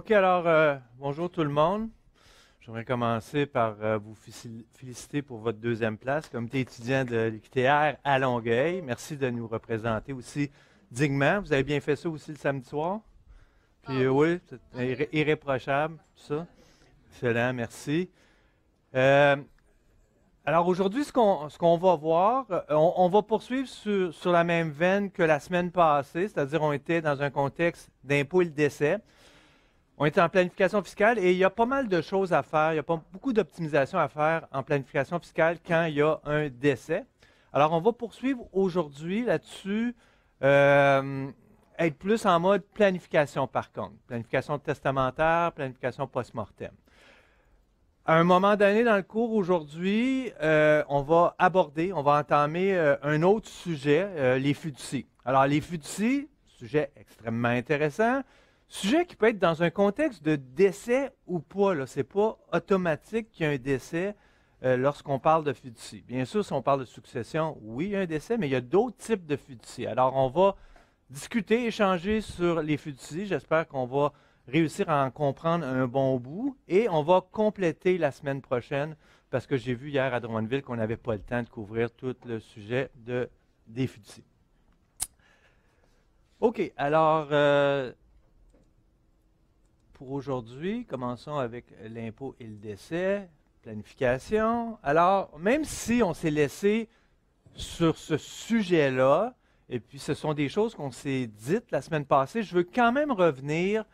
OK, alors, euh, bonjour tout le monde. J'aimerais commencer par euh, vous féliciter pour votre deuxième place. Comité étudiant de l'UQTR à Longueuil, merci de nous représenter aussi dignement. Vous avez bien fait ça aussi le samedi soir. Puis ah, euh, oui, c'est irréprochable, tout ça. Excellent, merci. alors aujourd'hui, ce qu'on va voir, on, va poursuivre sur, la même veine que la semaine passée, c'est-à-dire on était dans un contexte d'impôt et de décès. On est en planification fiscale et il y a pas mal de choses à faire. Il y a pas, beaucoup d'optimisation à faire en planification fiscale quand il y a un décès. Alors, on va poursuivre aujourd'hui là-dessus, euh, être plus en mode planification par contre. Planification testamentaire, planification post-mortem. À un moment donné dans le cours aujourd'hui, euh, on va aborder, on va entamer euh, un autre sujet, les fiducies. Alors, les fiducies, sujet extrêmement intéressant. Sujet qui peut être dans un contexte de décès ou pas. Ce n'est pas automatique qu'il y a un décès euh, lorsqu'on parle de fiducie. Bien sûr, si on parle de succession, oui, il y a un décès, mais il y a d'autres types de fiducie. Alors, on va discuter, échanger sur les fiducies. J'espère qu'on va réussir à en comprendre un bon bout et on va compléter la semaine prochaine parce que j'ai vu hier à Drummondville qu'on n'avait pas le temps de couvrir tout le sujet de, des fiducies. OK, alors euh, pour aujourd'hui. Commençons avec l'impôt et le décès, planification. Alors, même si on s'est laissé sur ce sujet-là, et puis ce sont des choses qu'on s'est dites la semaine passée, je veux quand même revenir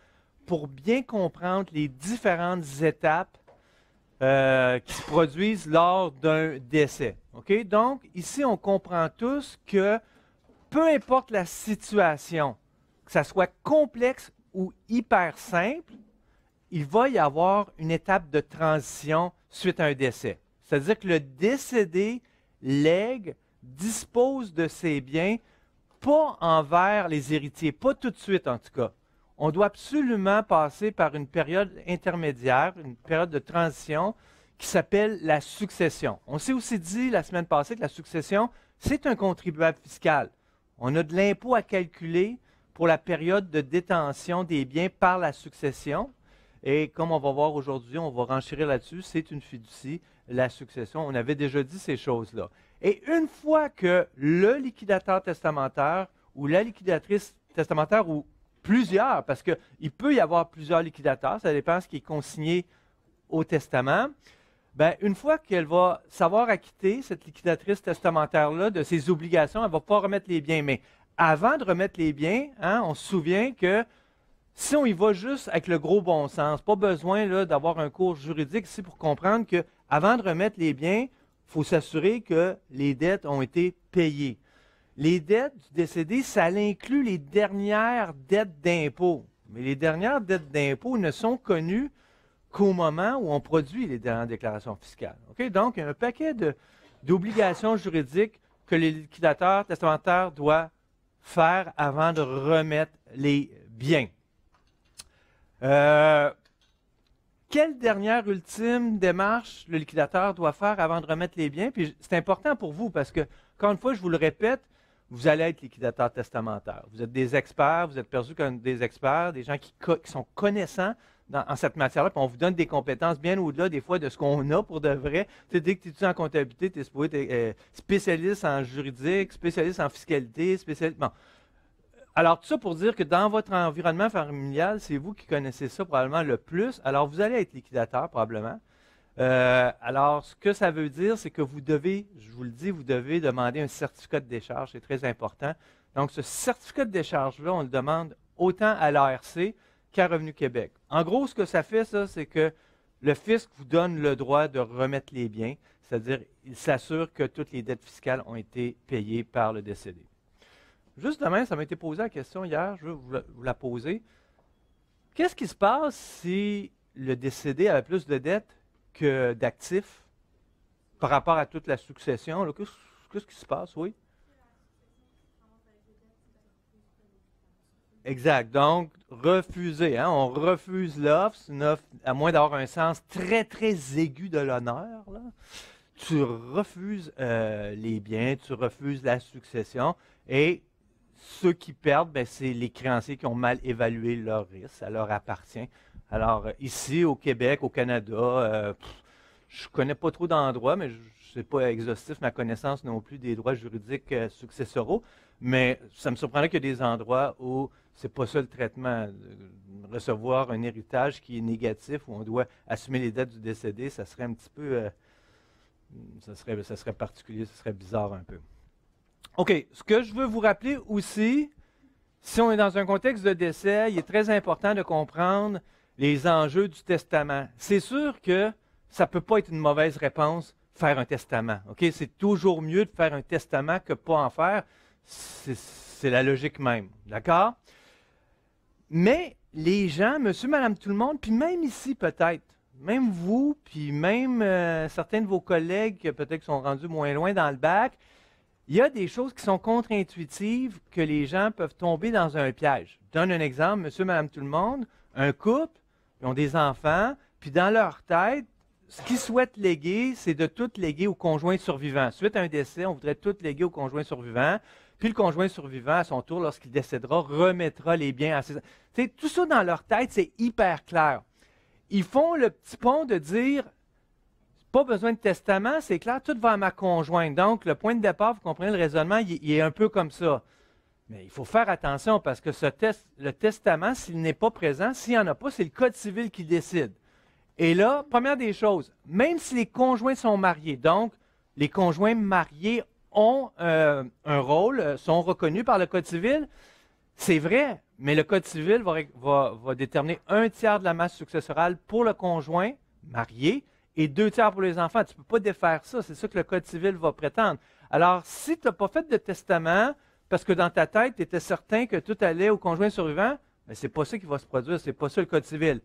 pour bien comprendre les différentes étapes euh, qui se produisent lors d'un décès. Ok Donc, ici, on comprend tous que peu importe la situation, que ça soit complexe ou hyper simple, il va y avoir une étape de transition suite à un décès. C'est-à-dire que le décédé lègue, dispose de ses biens, pas envers les héritiers, pas tout de suite en tout cas. On doit absolument passer par une période intermédiaire, une période de transition qui s'appelle la succession. On s'est aussi dit la semaine passée que la succession, c'est un contribuable fiscal. On a de l'impôt à calculer, pour la période de détention des biens par la succession. Et comme on va voir aujourd'hui, on va renchérir là-dessus, c'est une fiducie, la succession. On avait déjà dit ces choses-là. Et une fois que le liquidateur testamentaire ou la liquidatrice testamentaire ou plusieurs, parce qu'il peut y avoir plusieurs liquidateurs, ça dépend ce qui est consigné au testament, ben une fois qu'elle va savoir acquitter cette liquidatrice testamentaire-là de ses obligations, elle ne va pas remettre les biens, mais avant de remettre les biens, hein, on se souvient que si on y va juste avec le gros bon sens, pas besoin d'avoir un cours juridique ici pour comprendre que avant de remettre les biens, il faut s'assurer que les dettes ont été payées. Les dettes du décédé, ça inclut les dernières dettes d'impôt. Mais les dernières dettes d'impôt ne sont connues qu'au moment où on produit les dernières déclarations fiscales. Donc, il y a un paquet d'obligations juridiques que les liquidateurs testamentaires doivent faire avant de remettre les biens. Euh, quelle dernière ultime démarche le liquidateur doit faire avant de remettre les biens? Puis c'est important pour vous parce que, encore une fois, je vous le répète, vous allez être liquidateur testamentaire. Vous êtes des experts, vous êtes perçus comme des experts, des gens qui sont connaissants en cette matière-là, on vous donne des compétences bien au-delà des fois de ce qu'on a pour de vrai. C'est dès que tu es en comptabilité, tu es, euh, spécialiste en juridique, spécialiste en fiscalité, spécialiste. Alors, tout ça pour dire que dans votre environnement familial, c'est vous qui connaissez ça probablement le plus. Alors, vous allez être liquidateur probablement. Euh, alors, ce que ça veut dire, c'est que vous devez, je vous le dis, vous devez demander un certificat de décharge. C'est très important. Donc, ce certificat de décharge-là, on le demande autant à l'ARC Revenu Québec. En gros, ce que ça fait, ça, c'est que le fisc vous donne le droit de remettre les biens, c'est-à-dire il s'assure que toutes les dettes fiscales ont été payées par le décédé. Justement, ça m'a été posé la question hier, je vais la, vous la poser. Qu'est-ce qui se passe si le décédé avait plus de dettes que d'actifs par rapport à toute la succession? Qu'est-ce qui se passe, oui? Exact. Donc, refuser. Hein, on refuse l'offre, c'est à moins d'avoir un sens très, très aigu de l'honneur. Tu refuses euh, les biens, tu refuses la succession et ceux qui perdent, ben, c'est les créanciers qui ont mal évalué leur risque. Ça leur appartient. Alors, ici, au Québec, au Canada, euh, je connais pas trop d'endroits, mais je sais pas exhaustif ma connaissance non plus des droits juridiques euh, successoraux, mais ça me surprendrait qu'il y ait des endroits où c'est pas ça le traitement. Euh, recevoir un héritage qui est négatif, où on doit assumer les dettes du décédé, ça serait un petit peu. Euh, hmm, ça, serait, serait particulier, ça serait bizarre un peu. OK. Ce que je veux vous rappeler aussi, si on est dans un contexte de décès, il est très important de comprendre les enjeux du testament. C'est sûr que ça ne peut pas être une mauvaise réponse, faire un testament. OK? C'est toujours mieux de faire un testament que pas en faire. C'est la logique même. D'accord? Mais les gens, monsieur, madame, tout le monde, puis même ici peut-être, même vous, puis même euh, certains de vos collègues qui peut-être sont rendus moins loin dans le bac, il y a des choses qui sont contre-intuitives que les gens peuvent tomber dans un piège. Je donne un exemple, monsieur, madame, tout le monde, un couple, ils ont des enfants, puis dans leur tête, ce qu'ils souhaitent léguer, c'est de tout léguer au conjoint survivant. Suite à un décès, on voudrait tout léguer au conjoint survivant. Puis le conjoint survivant, à son tour, lorsqu'il décédera, remettra les biens à ses... C'est tout ça dans leur tête, c'est hyper clair. Ils font le petit pont de dire, pas besoin de testament, c'est clair, tout va à ma conjointe. Donc, le point de départ, vous comprenez le raisonnement, il, est un peu comme ça. Mais il faut faire attention parce que le testament, s'il n'est pas présent, s'il n'y en a pas, c'est le Code civil qui décide. Et là, première des choses, même si les conjoints sont mariés, donc les conjoints mariés ont euh, un rôle, euh, sont reconnus par le Code civil. C'est vrai, mais le Code civil va, déterminer un tiers de la masse successorale pour le conjoint marié et deux tiers pour les enfants. Tu ne peux pas défaire ça. C'est ça que le Code civil va prétendre. Alors, si tu n'as pas fait de testament, parce que dans ta tête, tu étais certain que tout allait au conjoint survivant, mais ben, c'est pas ça qui va se produire, c'est pas ça le Code civil.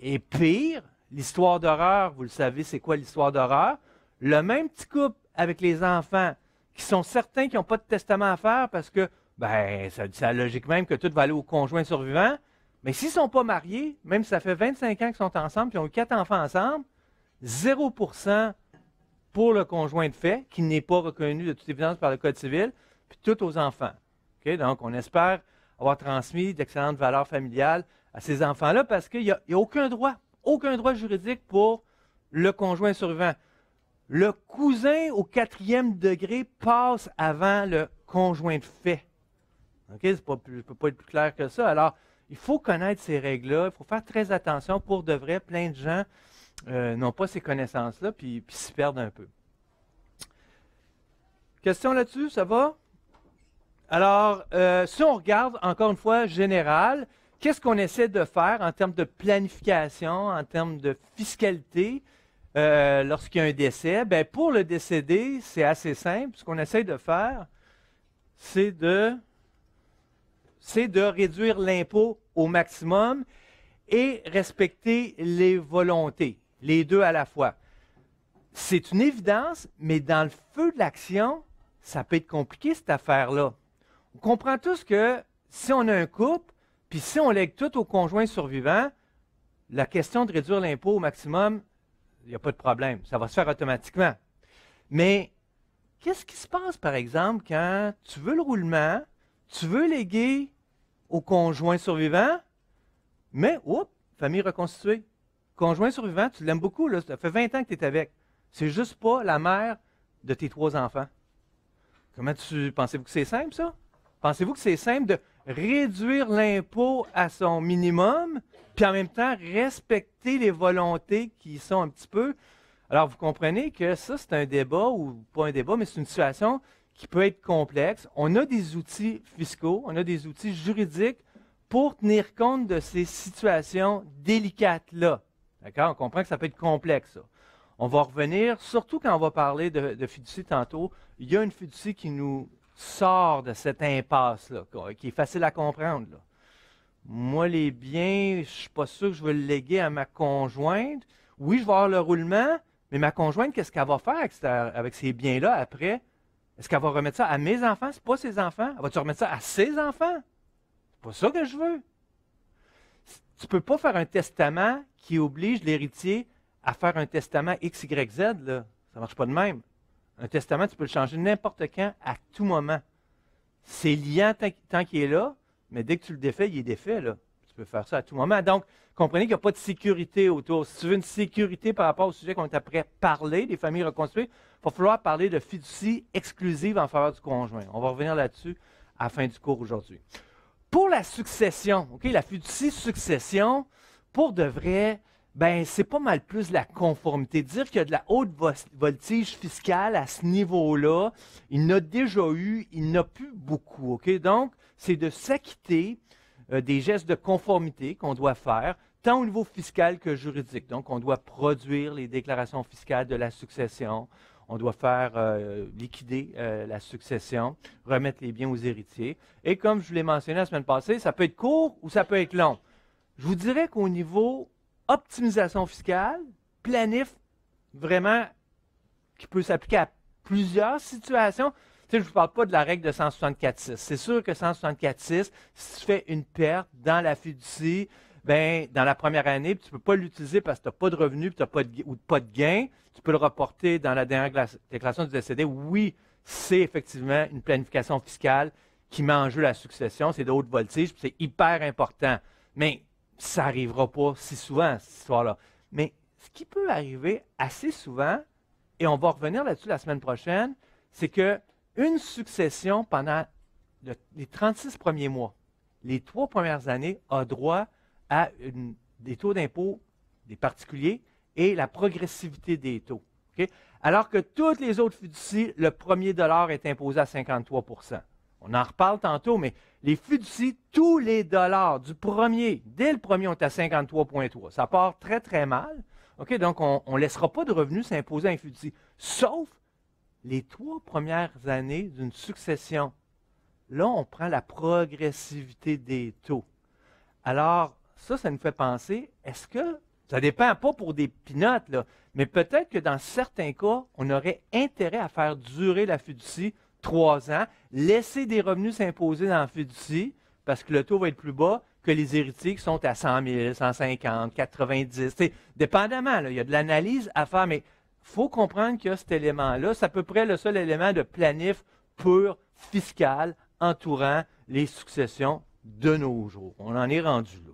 Et pire, l'histoire d'horreur, vous le savez, c'est quoi l'histoire d'horreur? Le même petit couple avec les enfants qui sont certains qu'ils n'ont pas de testament à faire parce que, ben, ça logique même que tout va aller au conjoint survivant. Mais s'ils ne sont pas mariés, même si ça fait 25 ans qu'ils sont ensemble, puis ils ont eu quatre enfants ensemble, 0 pour le conjoint de fait, qui n'est pas reconnu de toute évidence par le Code civil, puis tout aux enfants. Donc, on espère avoir transmis d'excellentes valeurs familiales à ces enfants-là parce qu'il n'y a, aucun droit, aucun droit juridique pour le conjoint survivant. Le cousin au quatrième degré passe avant le conjoint de fait. OK? Je ne peux pas être plus clair que ça. Alors, il faut connaître ces règles-là. Il faut faire très attention. Pour de vrai, plein de gens euh, n'ont pas ces connaissances-là, puis, s'y perdent un peu. Question là-dessus, ça va? Alors, euh, si on regarde, encore une fois, général, qu'est-ce qu'on essaie de faire en termes de planification, en termes de fiscalité? Euh, lorsqu'il y a un décès, ben pour le décédé, c'est assez simple. Ce qu'on essaie de faire, c'est de, c'est de réduire l'impôt au maximum et respecter les volontés, les deux à la fois. C'est une évidence, mais dans le feu de l'action, ça peut être compliqué cette affaire-là. On comprend tous que si on a un couple, puis si on lègue tout au conjoint survivant, la question de réduire l'impôt au maximum, il n'y a pas de problème. Ça va se faire automatiquement. Mais qu'est-ce qui se passe, par exemple, quand tu veux le roulement, tu veux léguer au conjoint survivant, mais, oups, famille reconstituée. Conjoint survivant, tu l'aimes beaucoup, là, ça fait 20 ans que tu es avec. C'est juste pas la mère de tes trois enfants. Comment tu. Pensez-vous que c'est simple, ça? Pensez-vous que c'est simple de réduire l'impôt à son minimum, puis en même temps respecter les volontés qui sont un petit peu. Alors, vous comprenez que ça, c'est un débat, ou pas un débat, mais c'est une situation qui peut être complexe. On a des outils fiscaux, on a des outils juridiques pour tenir compte de ces situations délicates-là. D'accord? On comprend que ça peut être complexe, ça. On va revenir, surtout quand on va parler de, de fiducie tantôt. Il y a une fiducie qui nous sors de cette impasse-là, qui est facile à comprendre. Moi, les biens, je ne suis pas sûr que je veux le léguer à ma conjointe. Oui, je vais avoir le roulement, mais ma conjointe, qu'est-ce qu'elle va faire avec, ces biens-là après? Est-ce qu'elle va remettre ça à mes enfants? Ce pas ses enfants. Elle va-tu remettre ça à ses enfants? C'est pas ça que je veux. Tu ne peux pas faire un testament qui oblige l'héritier à faire un testament X, Y, Z. Ça ne marche pas de même. Un testament, tu peux le changer n'importe quand, à tout moment. C'est liant tant qu'il est là, mais dès que tu le défais, il est défait. Là. Tu peux faire ça à tout moment. Donc, comprenez qu'il n'y a pas de sécurité autour. Si tu veux une sécurité par rapport au sujet qu'on est après parler, des familles reconstruites, il va falloir parler de fiducie exclusive en faveur du conjoint. On va revenir là-dessus à la fin du cours aujourd'hui. Pour la succession, ok, la fiducie succession, pour de vrai, ben c'est pas mal plus la conformité. Dire qu'il y a de la haute voltige fiscale à ce niveau-là, il n'a déjà eu, il n'a plus beaucoup. Ok, donc c'est de s'acquitter euh, des gestes de conformité qu'on doit faire tant au niveau fiscal que juridique. Donc, on doit produire les déclarations fiscales de la succession, on doit faire euh, liquider euh, la succession, remettre les biens aux héritiers. Et comme je vous l'ai mentionné la semaine passée, ça peut être court ou ça peut être long. Je vous dirais qu'au niveau optimisation fiscale, planif vraiment qui peut s'appliquer à plusieurs situations. Tu je ne vous parle pas de la règle de 164.6. C'est sûr que 164.6, si tu fais une perte dans la fiducie, ben, dans la première année, tu ne peux pas l'utiliser parce que tu n'as pas de revenus pas ou pas de gain. tu peux le reporter dans la dernière déclaration du décédé. Oui, c'est effectivement une planification fiscale qui met en jeu la succession, c'est de voltiges, voltige, c'est hyper important. Mais ça n'arrivera pas si souvent, cette histoire-là. Mais ce qui peut arriver assez souvent, et on va revenir là-dessus la semaine prochaine, c'est qu'une succession pendant les 36 premiers mois, les trois premières années, a droit à des taux d'impôt des particuliers et la progressivité des taux. Alors que toutes les autres fiducies, le premier dollar est imposé à 53 on en reparle tantôt, mais les fiducies, tous les dollars du premier, dès le premier, on est à 53,3. Ça part très, très mal. OK? Donc, on ne laissera pas de revenus s'imposer à un fiducie, sauf les trois premières années d'une succession. Là, on prend la progressivité des taux. Alors, ça, ça nous fait penser, est-ce que, ça dépend pas pour des pinottes, là, mais peut-être que dans certains cas, on aurait intérêt à faire durer la fiducie trois ans, laisser des revenus s'imposer dans le fiducie parce que le taux va être plus bas que les héritiers qui sont à 100 000, 150, 90. C'est dépendamment, il y a de l'analyse à faire, mais il faut comprendre qu'il y a cet élément-là. C'est à peu près le seul élément de planif pur fiscal entourant les successions de nos jours. On en est rendu là.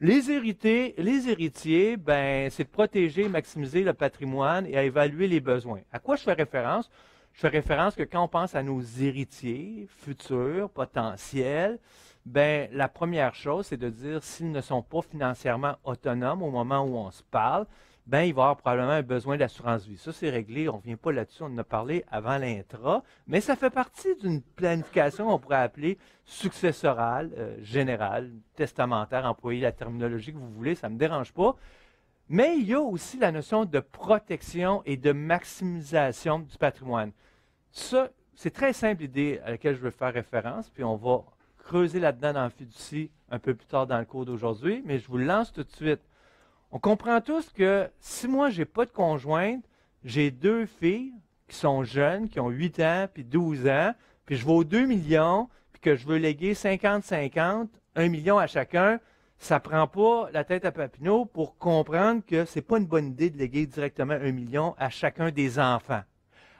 Les, hérités, les héritiers, ben, c'est de protéger et maximiser le patrimoine et à évaluer les besoins. À quoi je fais référence? Je fais référence que quand on pense à nos héritiers futurs, potentiels, ben, la première chose, c'est de dire s'ils ne sont pas financièrement autonomes au moment où on se parle, ben, il va avoir probablement un besoin d'assurance vie. Ça, c'est réglé. On ne vient pas là-dessus. On en a parlé avant l'intra. Mais ça fait partie d'une planification qu'on pourrait appeler successorale, euh, générale, testamentaire, employez la terminologie que vous voulez. Ça ne me dérange pas. Mais il y a aussi la notion de protection et de maximisation du patrimoine. Ça, c'est très simple l'idée à laquelle je veux faire référence, puis on va creuser là-dedans dans le fiducie un peu plus tard dans le cours d'aujourd'hui, mais je vous lance tout de suite. On comprend tous que si moi, je n'ai pas de conjointe, j'ai deux filles qui sont jeunes, qui ont 8 ans, puis 12 ans, puis je vaux 2 millions, puis que je veux léguer 50-50, 1 million à chacun, ça ne prend pas la tête à Papineau pour comprendre que ce n'est pas une bonne idée de léguer directement un million à chacun des enfants.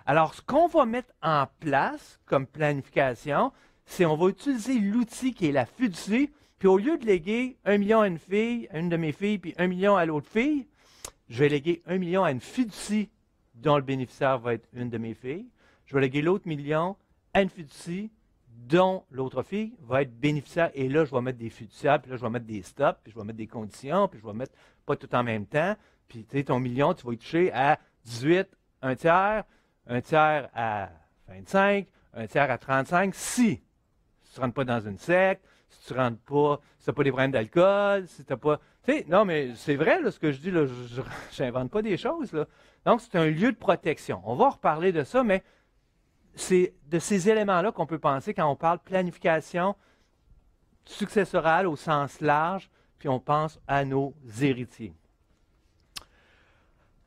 Alors, ce qu'on va mettre en place comme planification, c'est qu'on va utiliser l'outil qui est la fiducie, puis au lieu de léguer un million à une fille, à une de mes filles, puis un million à l'autre fille, je vais léguer un million à une fiducie dont le bénéficiaire va être une de mes filles. Je vais léguer l'autre million à une fiducie dont l'autre fille va être bénéficiaire. Et là, je vais mettre des fiduciaires, puis là, je vais mettre des stops, puis je vais mettre des conditions, puis je vais mettre pas tout en même temps. Puis, tu sais, ton million, tu vas y toucher à 18, un tiers, un tiers à 25, un tiers à 35, si tu ne rentres pas dans une secte, si tu rentres pas, si tu n'as pas des problèmes d'alcool, si tu n'as pas. Tu sais, non, mais c'est vrai, ce que je dis, là, je n'invente pas des choses. Là. Donc, c'est un lieu de protection. On va reparler de ça, mais c'est de ces éléments-là qu'on peut penser quand on parle planification successorale au sens large, puis on pense à nos héritiers.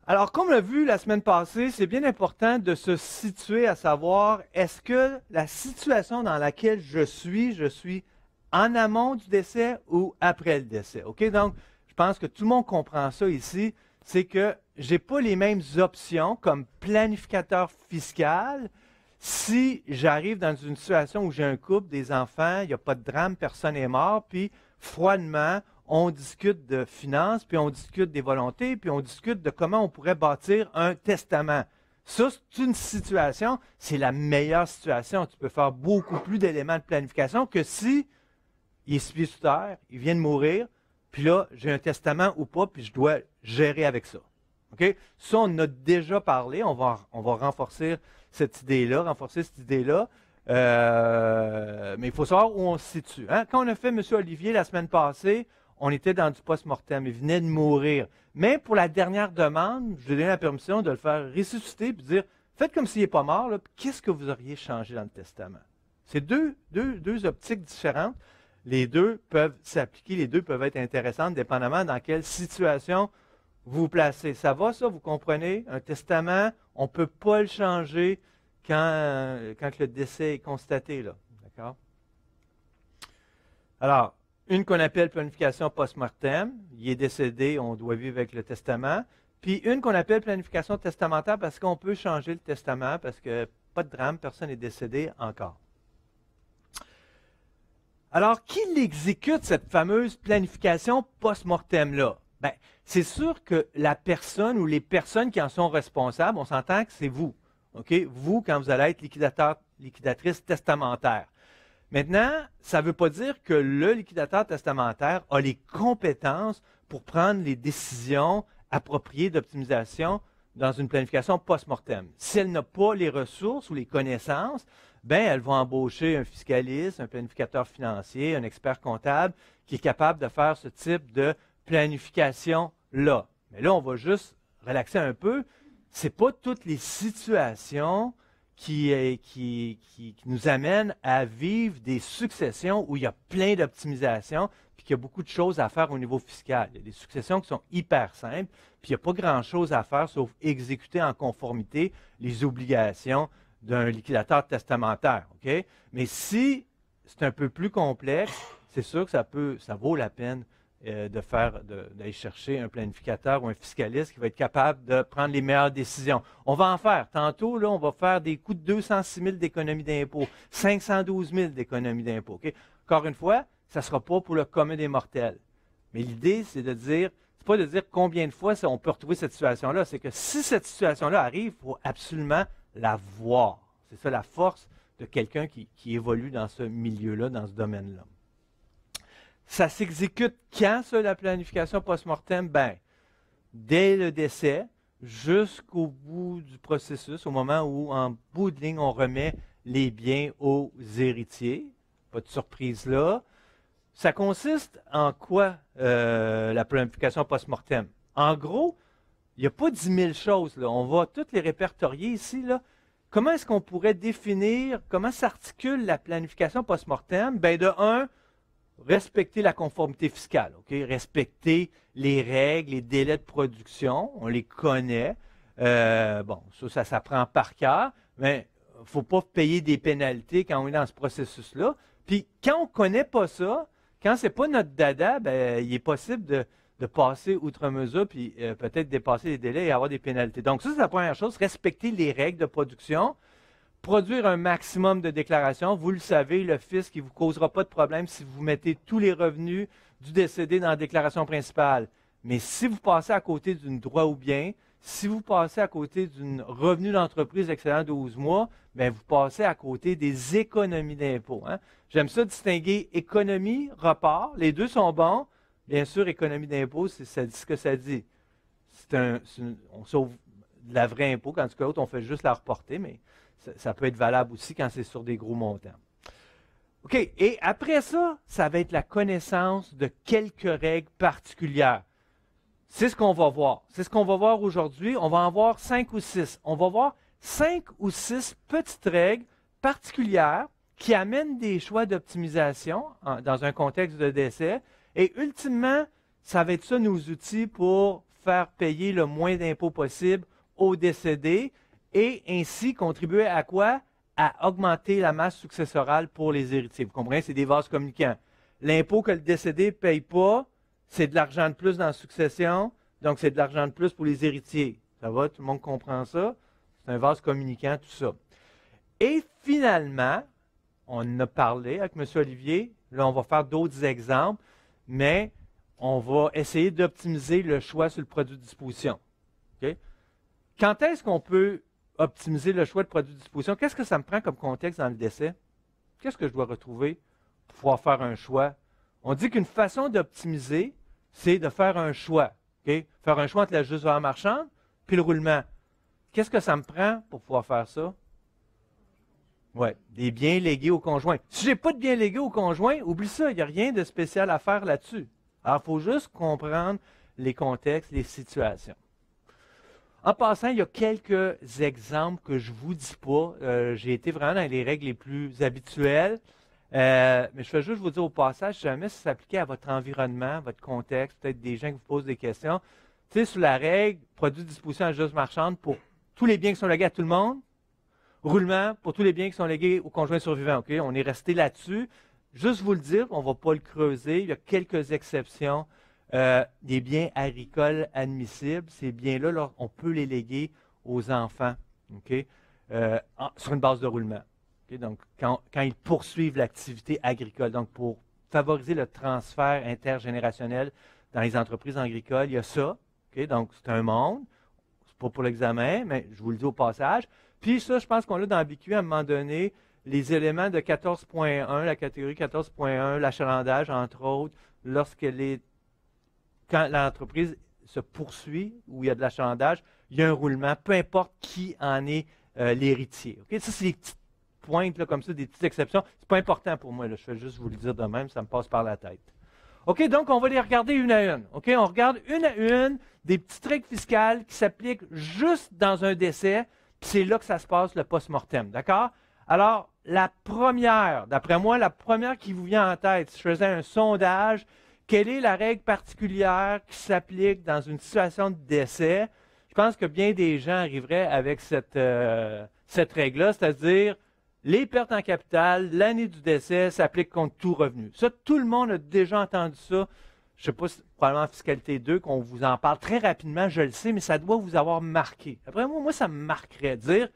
Alors, comme on l'a vu la semaine passée, c'est bien important de se situer à savoir est-ce que la situation dans laquelle je suis, je suis en amont du décès ou après le décès. OK? Donc, je pense que tout le monde comprend ça ici. C'est que je n'ai pas les mêmes options comme planificateur fiscal si j'arrive dans une situation où j'ai un couple, des enfants, il n'y a pas de drame, personne n'est mort, puis froidement, on discute de finances, puis on discute des volontés, puis on discute de comment on pourrait bâtir un testament. Ça, c'est une situation, c'est la meilleure situation. Tu peux faire beaucoup plus d'éléments de planification que si il se vit sous terre, il vient de mourir, puis là, j'ai un testament ou pas, puis je dois gérer avec ça. OK? Ça, on a déjà parlé, on va, on va renforcer cette idée-là, renforcer cette idée-là. Euh, mais il faut savoir où on se situe. Hein. Quand on a fait M. Olivier la semaine passée, on était dans du post-mortem. Il venait de mourir. Mais pour la dernière demande, je lui ai donné la permission de le faire ressusciter de dire faites comme s'il n'est pas mort, qu'est-ce que vous auriez changé dans le testament C'est deux, deux, deux optiques différentes. Les deux peuvent s'appliquer les deux peuvent être intéressantes dépendamment dans quelle situation vous placez. Ça va, ça, vous comprenez? Un testament, on ne peut pas le changer quand, euh, quand le décès est constaté, là. D'accord? Alors, une qu'on appelle planification post-mortem, il est décédé, on doit vivre avec le testament. Puis une qu'on appelle planification testamentaire parce qu'on peut changer le testament, parce que pas de drame, personne n'est décédé encore. Alors, qui l'exécute, cette fameuse planification post-mortem-là? ben, c'est sûr que la personne ou les personnes qui en sont responsables, on s'entend que c'est vous. OK? Vous, quand vous allez être liquidateur, liquidatrice testamentaire. Maintenant, ça ne veut pas dire que le liquidateur testamentaire a les compétences pour prendre les décisions appropriées d'optimisation dans une planification post-mortem. Si elle n'a pas les ressources ou les connaissances, ben elle va embaucher un fiscaliste, un planificateur financier, un expert comptable qui est capable de faire ce type de planification là. Mais là, on va juste relaxer un peu. Ce C'est pas toutes les situations euh, qui, qui, nous amènent à vivre des successions où il y a plein d'optimisation, puis qu'il y a beaucoup de choses à faire au niveau fiscal. Il y a des successions qui sont hyper simples, puis il n'y a pas grand-chose à faire sauf exécuter en conformité les obligations d'un liquidateur testamentaire. Mais si c'est un peu plus complexe, c'est sûr que ça, peut, ça vaut la peine euh, de faire, d'aller chercher un planificateur ou un fiscaliste qui va être capable de prendre les meilleures décisions. On va en faire. Tantôt, là, on va faire des coûts de 206 000 d'économies d'impôts, 512 000 d'économies d'impôts. Encore une fois, ça ne sera pas pour le commun des mortels. Mais l'idée, c'est de dire, c'est pas de dire combien de fois on peut retrouver cette situation-là, c'est que si cette situation-là arrive, il faut absolument la voir. C'est ça la force de quelqu'un qui évolue dans ce milieu-là, dans ce domaine-là. Ça s'exécute quand, ça, la planification post-mortem? Ben, dès le décès jusqu'au bout du processus, au moment où, en bout de ligne, on remet les biens aux héritiers. Pas de surprise là. Ça consiste en quoi euh, la planification post-mortem? En gros, il n'y a pas 10 000 choses. Là. On va toutes les répertorier ici. Là. Comment est-ce qu'on pourrait définir, comment s'articule la planification post-mortem? Ben, de un, respecter la conformité fiscale, OK? Respecter les règles, les délais de production, on les connaît. Euh, bon, ça, ça s'apprend par cœur, mais il ne faut pas payer des pénalités quand on est dans ce processus-là. Puis quand on ne connaît pas ça, quand c'est pas notre dada, ben, il est possible de, passer outre mesure, puis euh, peut-être dépasser les délais et avoir des pénalités. Donc ça, c'est la première chose, respecter les règles de production, produire un maximum de déclarations. Vous le savez, le fisc ne vous causera pas de problème si vous mettez tous les revenus du décédé dans la déclaration principale. Mais si vous passez à côté d'une droit ou bien, si vous passez à côté d'une revenu d'entreprise de 12 mois, bien vous passez à côté des économies d'impôts. Hein. J'aime ça distinguer économie, report. Les deux sont bons. Bien sûr, économie d'impôts c'est ce que ça dit. C'est un, on sauve de la vraie impôt, quand tout cas, on fait juste la reporter, mais ça, peut être valable aussi quand c'est sur des gros montants. OK, et après ça, ça va être la connaissance de quelques règles particulières. C'est ce qu'on va voir. C'est ce qu'on va voir aujourd'hui. On va en voir cinq ou six. On va voir cinq ou six petites règles particulières qui amènent des choix d'optimisation dans un contexte de décès. Et ultimement, ça va être ça nos outils pour faire payer le moins d'impôts possible aux décédés et ainsi contribuer à quoi? À augmenter la masse successorale pour les héritiers. Vous comprenez? C'est des vases communicants. L'impôt que le décédé ne paye pas, c'est de l'argent de plus dans la succession, donc c'est de l'argent de plus pour les héritiers. Ça va? Tout le monde comprend ça? C'est un vase communicant, tout ça. Et finalement, on a parlé avec M. Olivier. Là, on va faire d'autres exemples, mais on va essayer d'optimiser le choix sur le produit de disposition. Quand est-ce qu'on peut optimiser le choix de produits de disposition. Qu'est-ce que ça me prend comme contexte dans le décès? Qu'est-ce que je dois retrouver pour pouvoir faire un choix? On dit qu'une façon d'optimiser, c'est de faire un choix. Faire un choix entre la juste valeur marchande puis le roulement. Qu'est-ce que ça me prend pour pouvoir faire ça? Oui, des biens légués au conjoint. Si je n'ai pas de biens légués au conjoint, oublie ça, il n'y a rien de spécial à faire là-dessus. Alors, il faut juste comprendre les contextes, les situations. En passant, il y a quelques exemples que je ne vous dis pas. Euh, j'ai été vraiment dans les règles les plus habituelles. Euh, mais je fais juste vous dire au passage, jamais ça s'appliquait à votre environnement, votre contexte, peut-être des gens qui vous posent des questions. Tu sais, sous la règle, produit de disposition à juste marchande pour tous les biens qui sont légués à tout le monde, roulement pour tous les biens qui sont légués aux conjoints survivants. OK, On est resté là-dessus. Juste vous le dire, on ne va pas le creuser. Il y a quelques exceptions euh, des biens agricoles admissibles, ces biens-là, on peut les léguer aux enfants, OK, euh, sur une base de roulement. Donc, quand, ils poursuivent l'activité agricole, donc pour favoriser le transfert intergénérationnel dans les entreprises agricoles, il y a ça. Donc, c'est un monde. C'est pas pour l'examen, mais je vous le dis au passage. Puis ça, je pense qu'on l'a dans à un moment donné, les éléments de 14.1, la catégorie 14.1, l'achalandage, entre autres, lorsque les quand l'entreprise se poursuit, ou il y a de l'achalandage, il y a un roulement, peu importe qui en est euh, l'héritier. Ok, Ça, c'est des petites pointes là, comme ça, des petites exceptions. Ce n'est pas important pour moi. Je vais juste vous le dire de même, ça me passe par la tête. OK, donc on va les regarder une à une. OK, on regarde une à une des petites règles fiscales qui s'appliquent juste dans un décès, c'est là que ça se passe le post-mortem. D'accord? Alors, la première, d'après moi, la première qui vous vient en tête, si je faisais un sondage, quelle est la règle particulière qui s'applique dans une situation de décès? Je pense que bien des gens arriveraient avec cette, euh, cette règle-là, c'est-à-dire les pertes en capital, l'année du décès s'applique contre tout revenu. Ça, tout le monde a déjà entendu ça. Je ne sais pas, probablement en fiscalité 2, qu'on vous en parle très rapidement, je le sais, mais ça doit vous avoir marqué. Après moi, moi, ça me marquerait. de Dire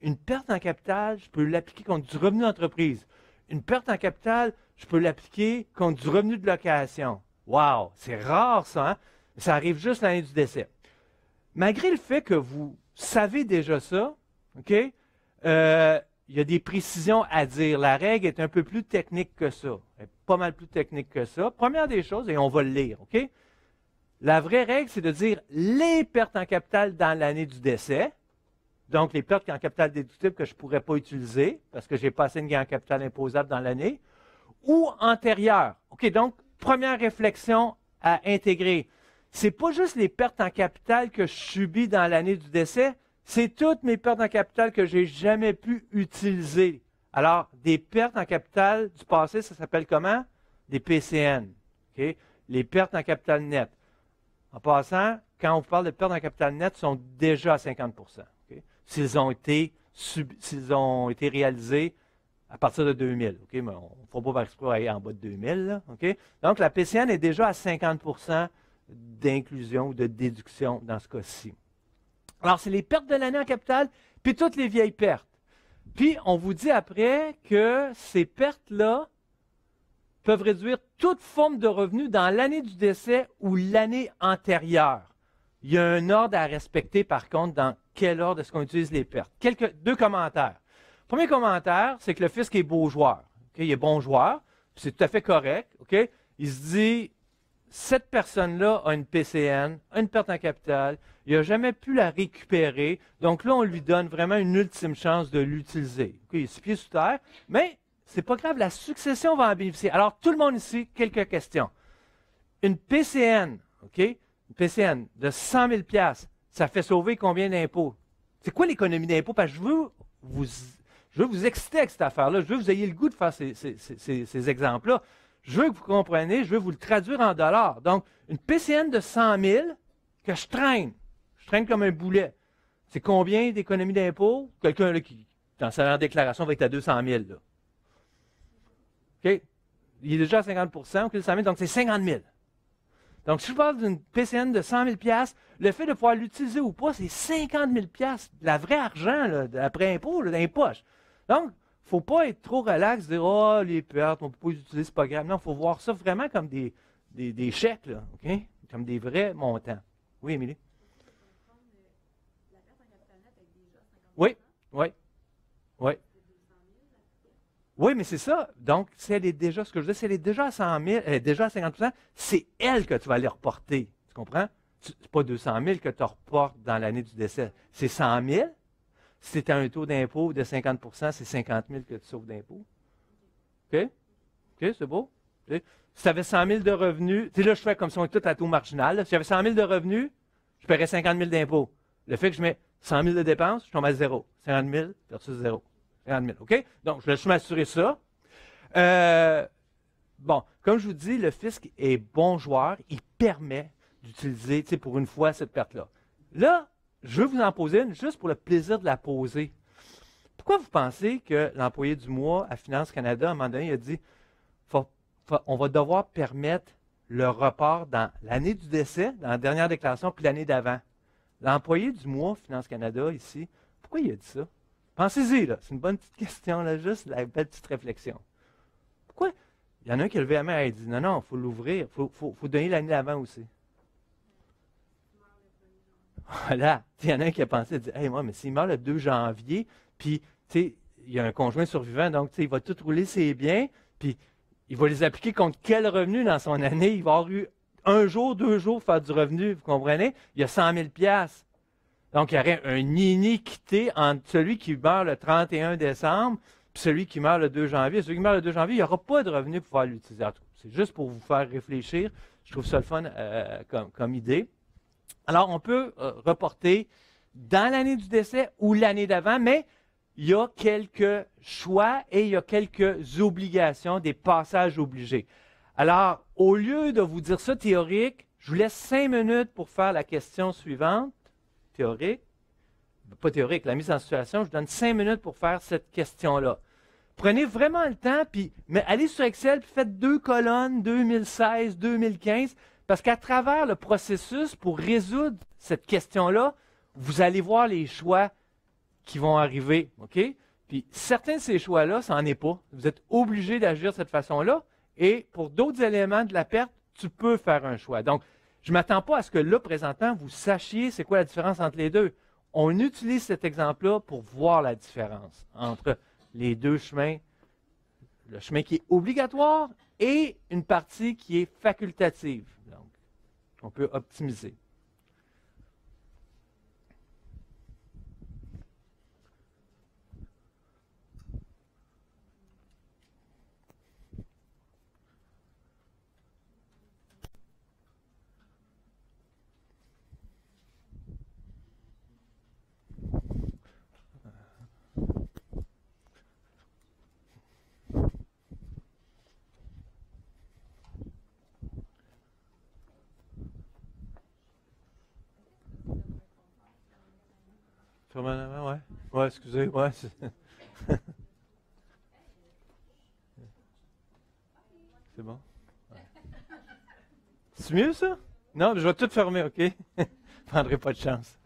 une perte en capital, je peux l'appliquer contre du revenu d'entreprise. Une perte en capital, je peux l'appliquer contre du revenu de location. Wow, c'est rare ça, hein? Ça arrive juste l'année du décès. Malgré le fait que vous savez déjà ça, OK? Euh, il y a des précisions à dire. La règle est un peu plus technique que ça. Elle pas mal plus technique que ça. Première des choses, et on va le lire, OK? La vraie règle, c'est de dire les pertes en capital dans l'année du décès. Donc, les pertes en capital déductible que je ne pourrais pas utiliser parce que j'ai passé une de en capital imposable dans l'année ou antérieure. OK, donc, première réflexion à intégrer. Ce n'est pas juste les pertes en capital que je subis dans l'année du décès, c'est toutes mes pertes en capital que je n'ai jamais pu utiliser. Alors, des pertes en capital du passé, ça s'appelle comment? Des PCN. Les pertes en capital net. En passant, quand on parle de pertes en capital net, sont déjà à 50 S'ils ont été s'ils ont été réalisés à partir de 2000. OK, Mais on ne faut pas par exprès aller en bas de 2000. OK. Donc, la PCN est déjà à 50 d'inclusion ou de déduction dans ce cas-ci. Alors, c'est les pertes de l'année en capital, puis toutes les vieilles pertes. Puis, on vous dit après que ces pertes-là peuvent réduire toute forme de revenu dans l'année du décès ou l'année antérieure. Il y a un ordre à respecter, par contre, dans quel ordre est-ce qu'on utilise les pertes. Quelques, deux commentaires. Premier commentaire, c'est que le fisc est beau joueur. Il est bon joueur, c'est tout à fait correct. Il se dit, cette personne-là a une PCN, a une perte en capital, il n'a jamais pu la récupérer, donc là, on lui donne vraiment une ultime chance de l'utiliser. Il est six pieds sous terre, mais c'est pas grave, la succession va en bénéficier. Alors, tout le monde ici, quelques questions. Une PCN, OK? Une PCN de 100 000 ça fait sauver combien d'impôts? C'est quoi l'économie d'impôts? Parce que je veux vous je veux vous exciter avec cette affaire-là. Je veux que vous ayez le goût de faire ces, exemples-là. Je veux que vous compreniez, je veux vous le traduire en dollars. Donc, une PCN de 100 000 que je traîne, je traîne comme un boulet, c'est combien d'économies d'impôts? Quelqu'un qui, dans sa déclaration, va être à 200 000. OK? Il est déjà à 50 000, donc c'est 50 000. Donc, si je parle d'une PCN de 100 000 le fait de pouvoir l'utiliser ou pas, c'est 50 000 de la vraie argent après impôt, dans les poches. Donc, faut pas être trop relax, dire oh les pertes, on ne peut pas utiliser ce programme. Non, il faut voir ça vraiment comme des, des, des chèques, là, ok, comme des vrais montants. Oui, Émilie. Oui, oui, oui. Oui, mais c'est ça. Donc, si elle déjà, ce que je dis, elle est déjà à 100 000, elle est déjà à 50 c'est elle que tu vas aller reporter. Tu comprends? Ce n'est pas 200 000 que tu reportes dans l'année du décès. C'est 100 000 si tu as un taux d'impôt de 50 c'est 50 000 que tu sauves d'impôt. OK? OK, c'est beau? Si tu avais 100 000 de revenus, tu sais, là, je fais comme si on était tout à taux marginal. Là. Si j'avais 100 000 de revenus, je paierais 50 000 d'impôts. Le fait que je mets 100 000 de dépenses, je tombe à zéro. 50 000 versus zéro. 50 000, OK? Donc, je vais juste m'assurer ça. Euh, bon, comme je vous dis, le fisc est bon joueur. Il permet d'utiliser, tu sais, pour une fois, cette perte-là. Là, je vais vous en poser une juste pour le plaisir de la poser. Pourquoi vous pensez que l'employé du mois à Finance Canada, à un moment donné, il a dit on va devoir permettre le report dans l'année du décès, dans la dernière déclaration, puis l'année d'avant? L'employé du mois, Finance Canada, ici, pourquoi il a dit ça? Pensez-y, là. C'est une bonne petite question, là, juste la belle petite réflexion. Pourquoi? Il y en a un qui a levé la main et a dit non, non, il faut l'ouvrir, il faut donner l'année d'avant aussi. Voilà. Il y en a un qui a pensé, dit, hey, moi, mais s'il meurt le 2 janvier, puis, il y a un conjoint survivant, donc, il va tout rouler ses biens, puis il va les appliquer contre quel revenu dans son année? Il va avoir eu un jour, deux jours faire du revenu, vous comprenez? Il y a 100 000 Donc, il y aurait une iniquité entre celui qui meurt le 31 décembre puis celui qui meurt le 2 janvier. Celui qui meurt le 2 janvier, il n'y aura pas de revenu pour pouvoir l'utiliser. C'est juste pour vous faire réfléchir. Je trouve ça le fun euh, comme idée. Alors, on peut euh, reporter dans l'année du décès ou l'année d'avant, mais il y a quelques choix et il y a quelques obligations, des passages obligés. Alors, au lieu de vous dire ça théorique, je vous laisse cinq minutes pour faire la question suivante, théorique, pas théorique, la mise en situation, je vous donne cinq minutes pour faire cette question-là. Prenez vraiment le temps, puis mais allez sur Excel, puis faites deux colonnes, 2016, 2015, parce qu'à travers le processus pour résoudre cette question-là, vous allez voir les choix qui vont arriver. OK? Puis certains de ces choix-là, ça n'en est pas. Vous êtes obligé d'agir de cette façon-là. Et pour d'autres éléments de la perte, tu peux faire un choix. Donc, je ne m'attends pas à ce que là, présentant, vous sachiez c'est quoi la différence entre les deux. On utilise cet exemple-là pour voir la différence entre les deux chemins, le chemin qui est obligatoire et une partie qui est facultative on peut optimiser. ouais. Ouais, excusez, ouais. C'est bon? C'est mieux ça? Non, je vais tout fermer, OK? Je prendrai pas de chance.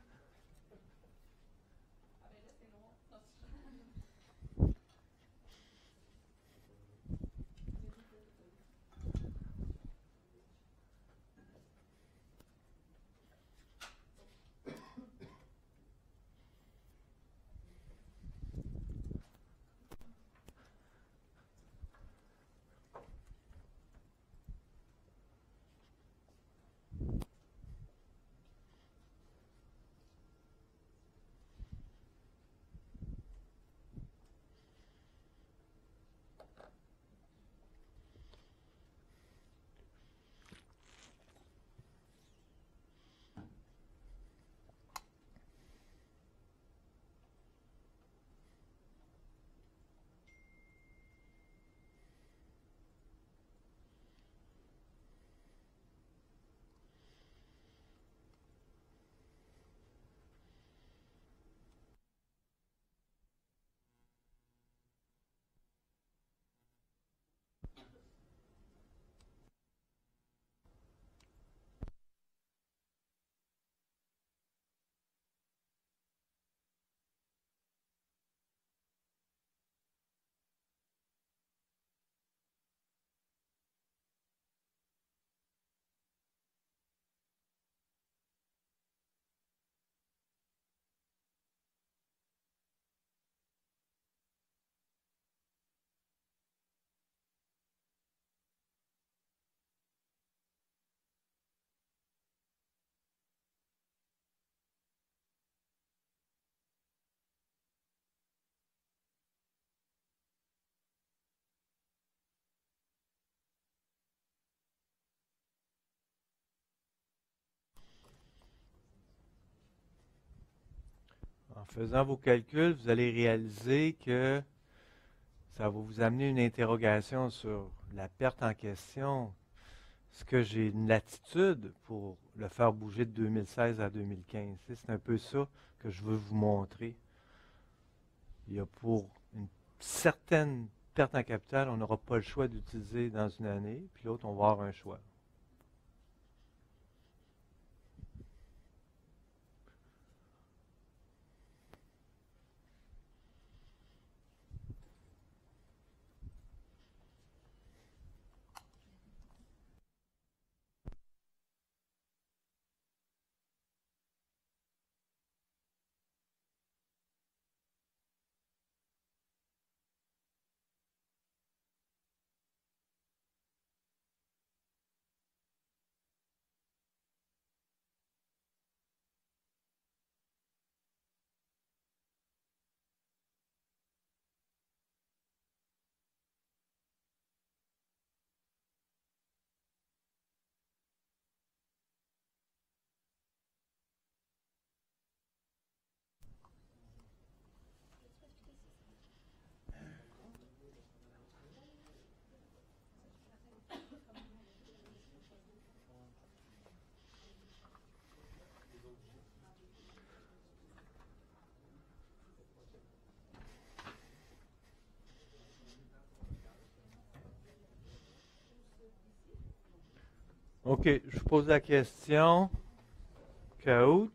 faisant vos calculs, vous allez réaliser que ça va vous amener une interrogation sur la perte en question. Est-ce que j'ai une latitude pour le faire bouger de 2016 à 2015? C'est un peu ça que je veux vous montrer. Il y a pour une certaine perte en capital, on n'aura pas le choix d'utiliser dans une année, puis l'autre, on va avoir un choix. OK, je pose la question. Caout.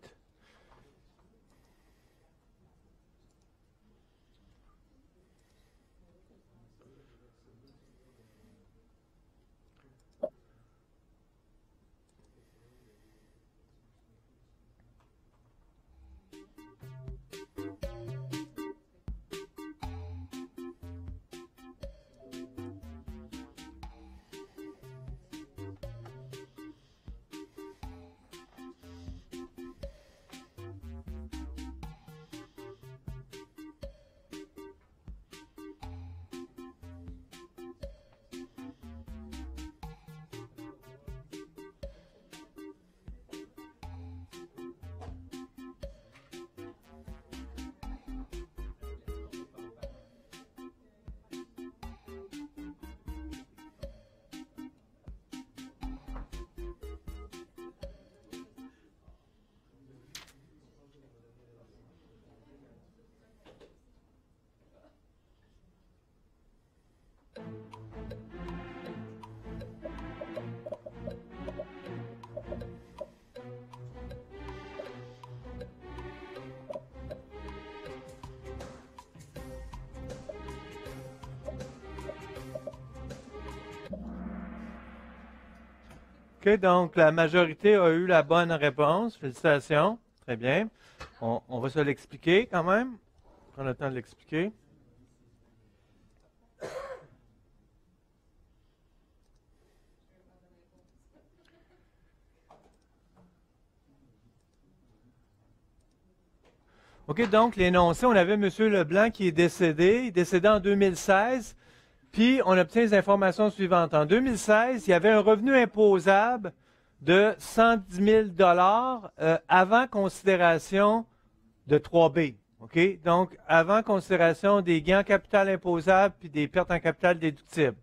donc la majorité a eu la bonne réponse. Félicitations. Très bien. On, va se l'expliquer quand même. Prendre le temps de l'expliquer. OK, donc l'énoncé, on avait M. Leblanc qui est décédé. Il est décédé en 2016. Puis, on obtient les informations suivantes. En 2016, il y avait un revenu imposable de 110 000 euh, avant considération de 3B. Donc, avant considération des gains en capital imposables puis des pertes en capital déductibles.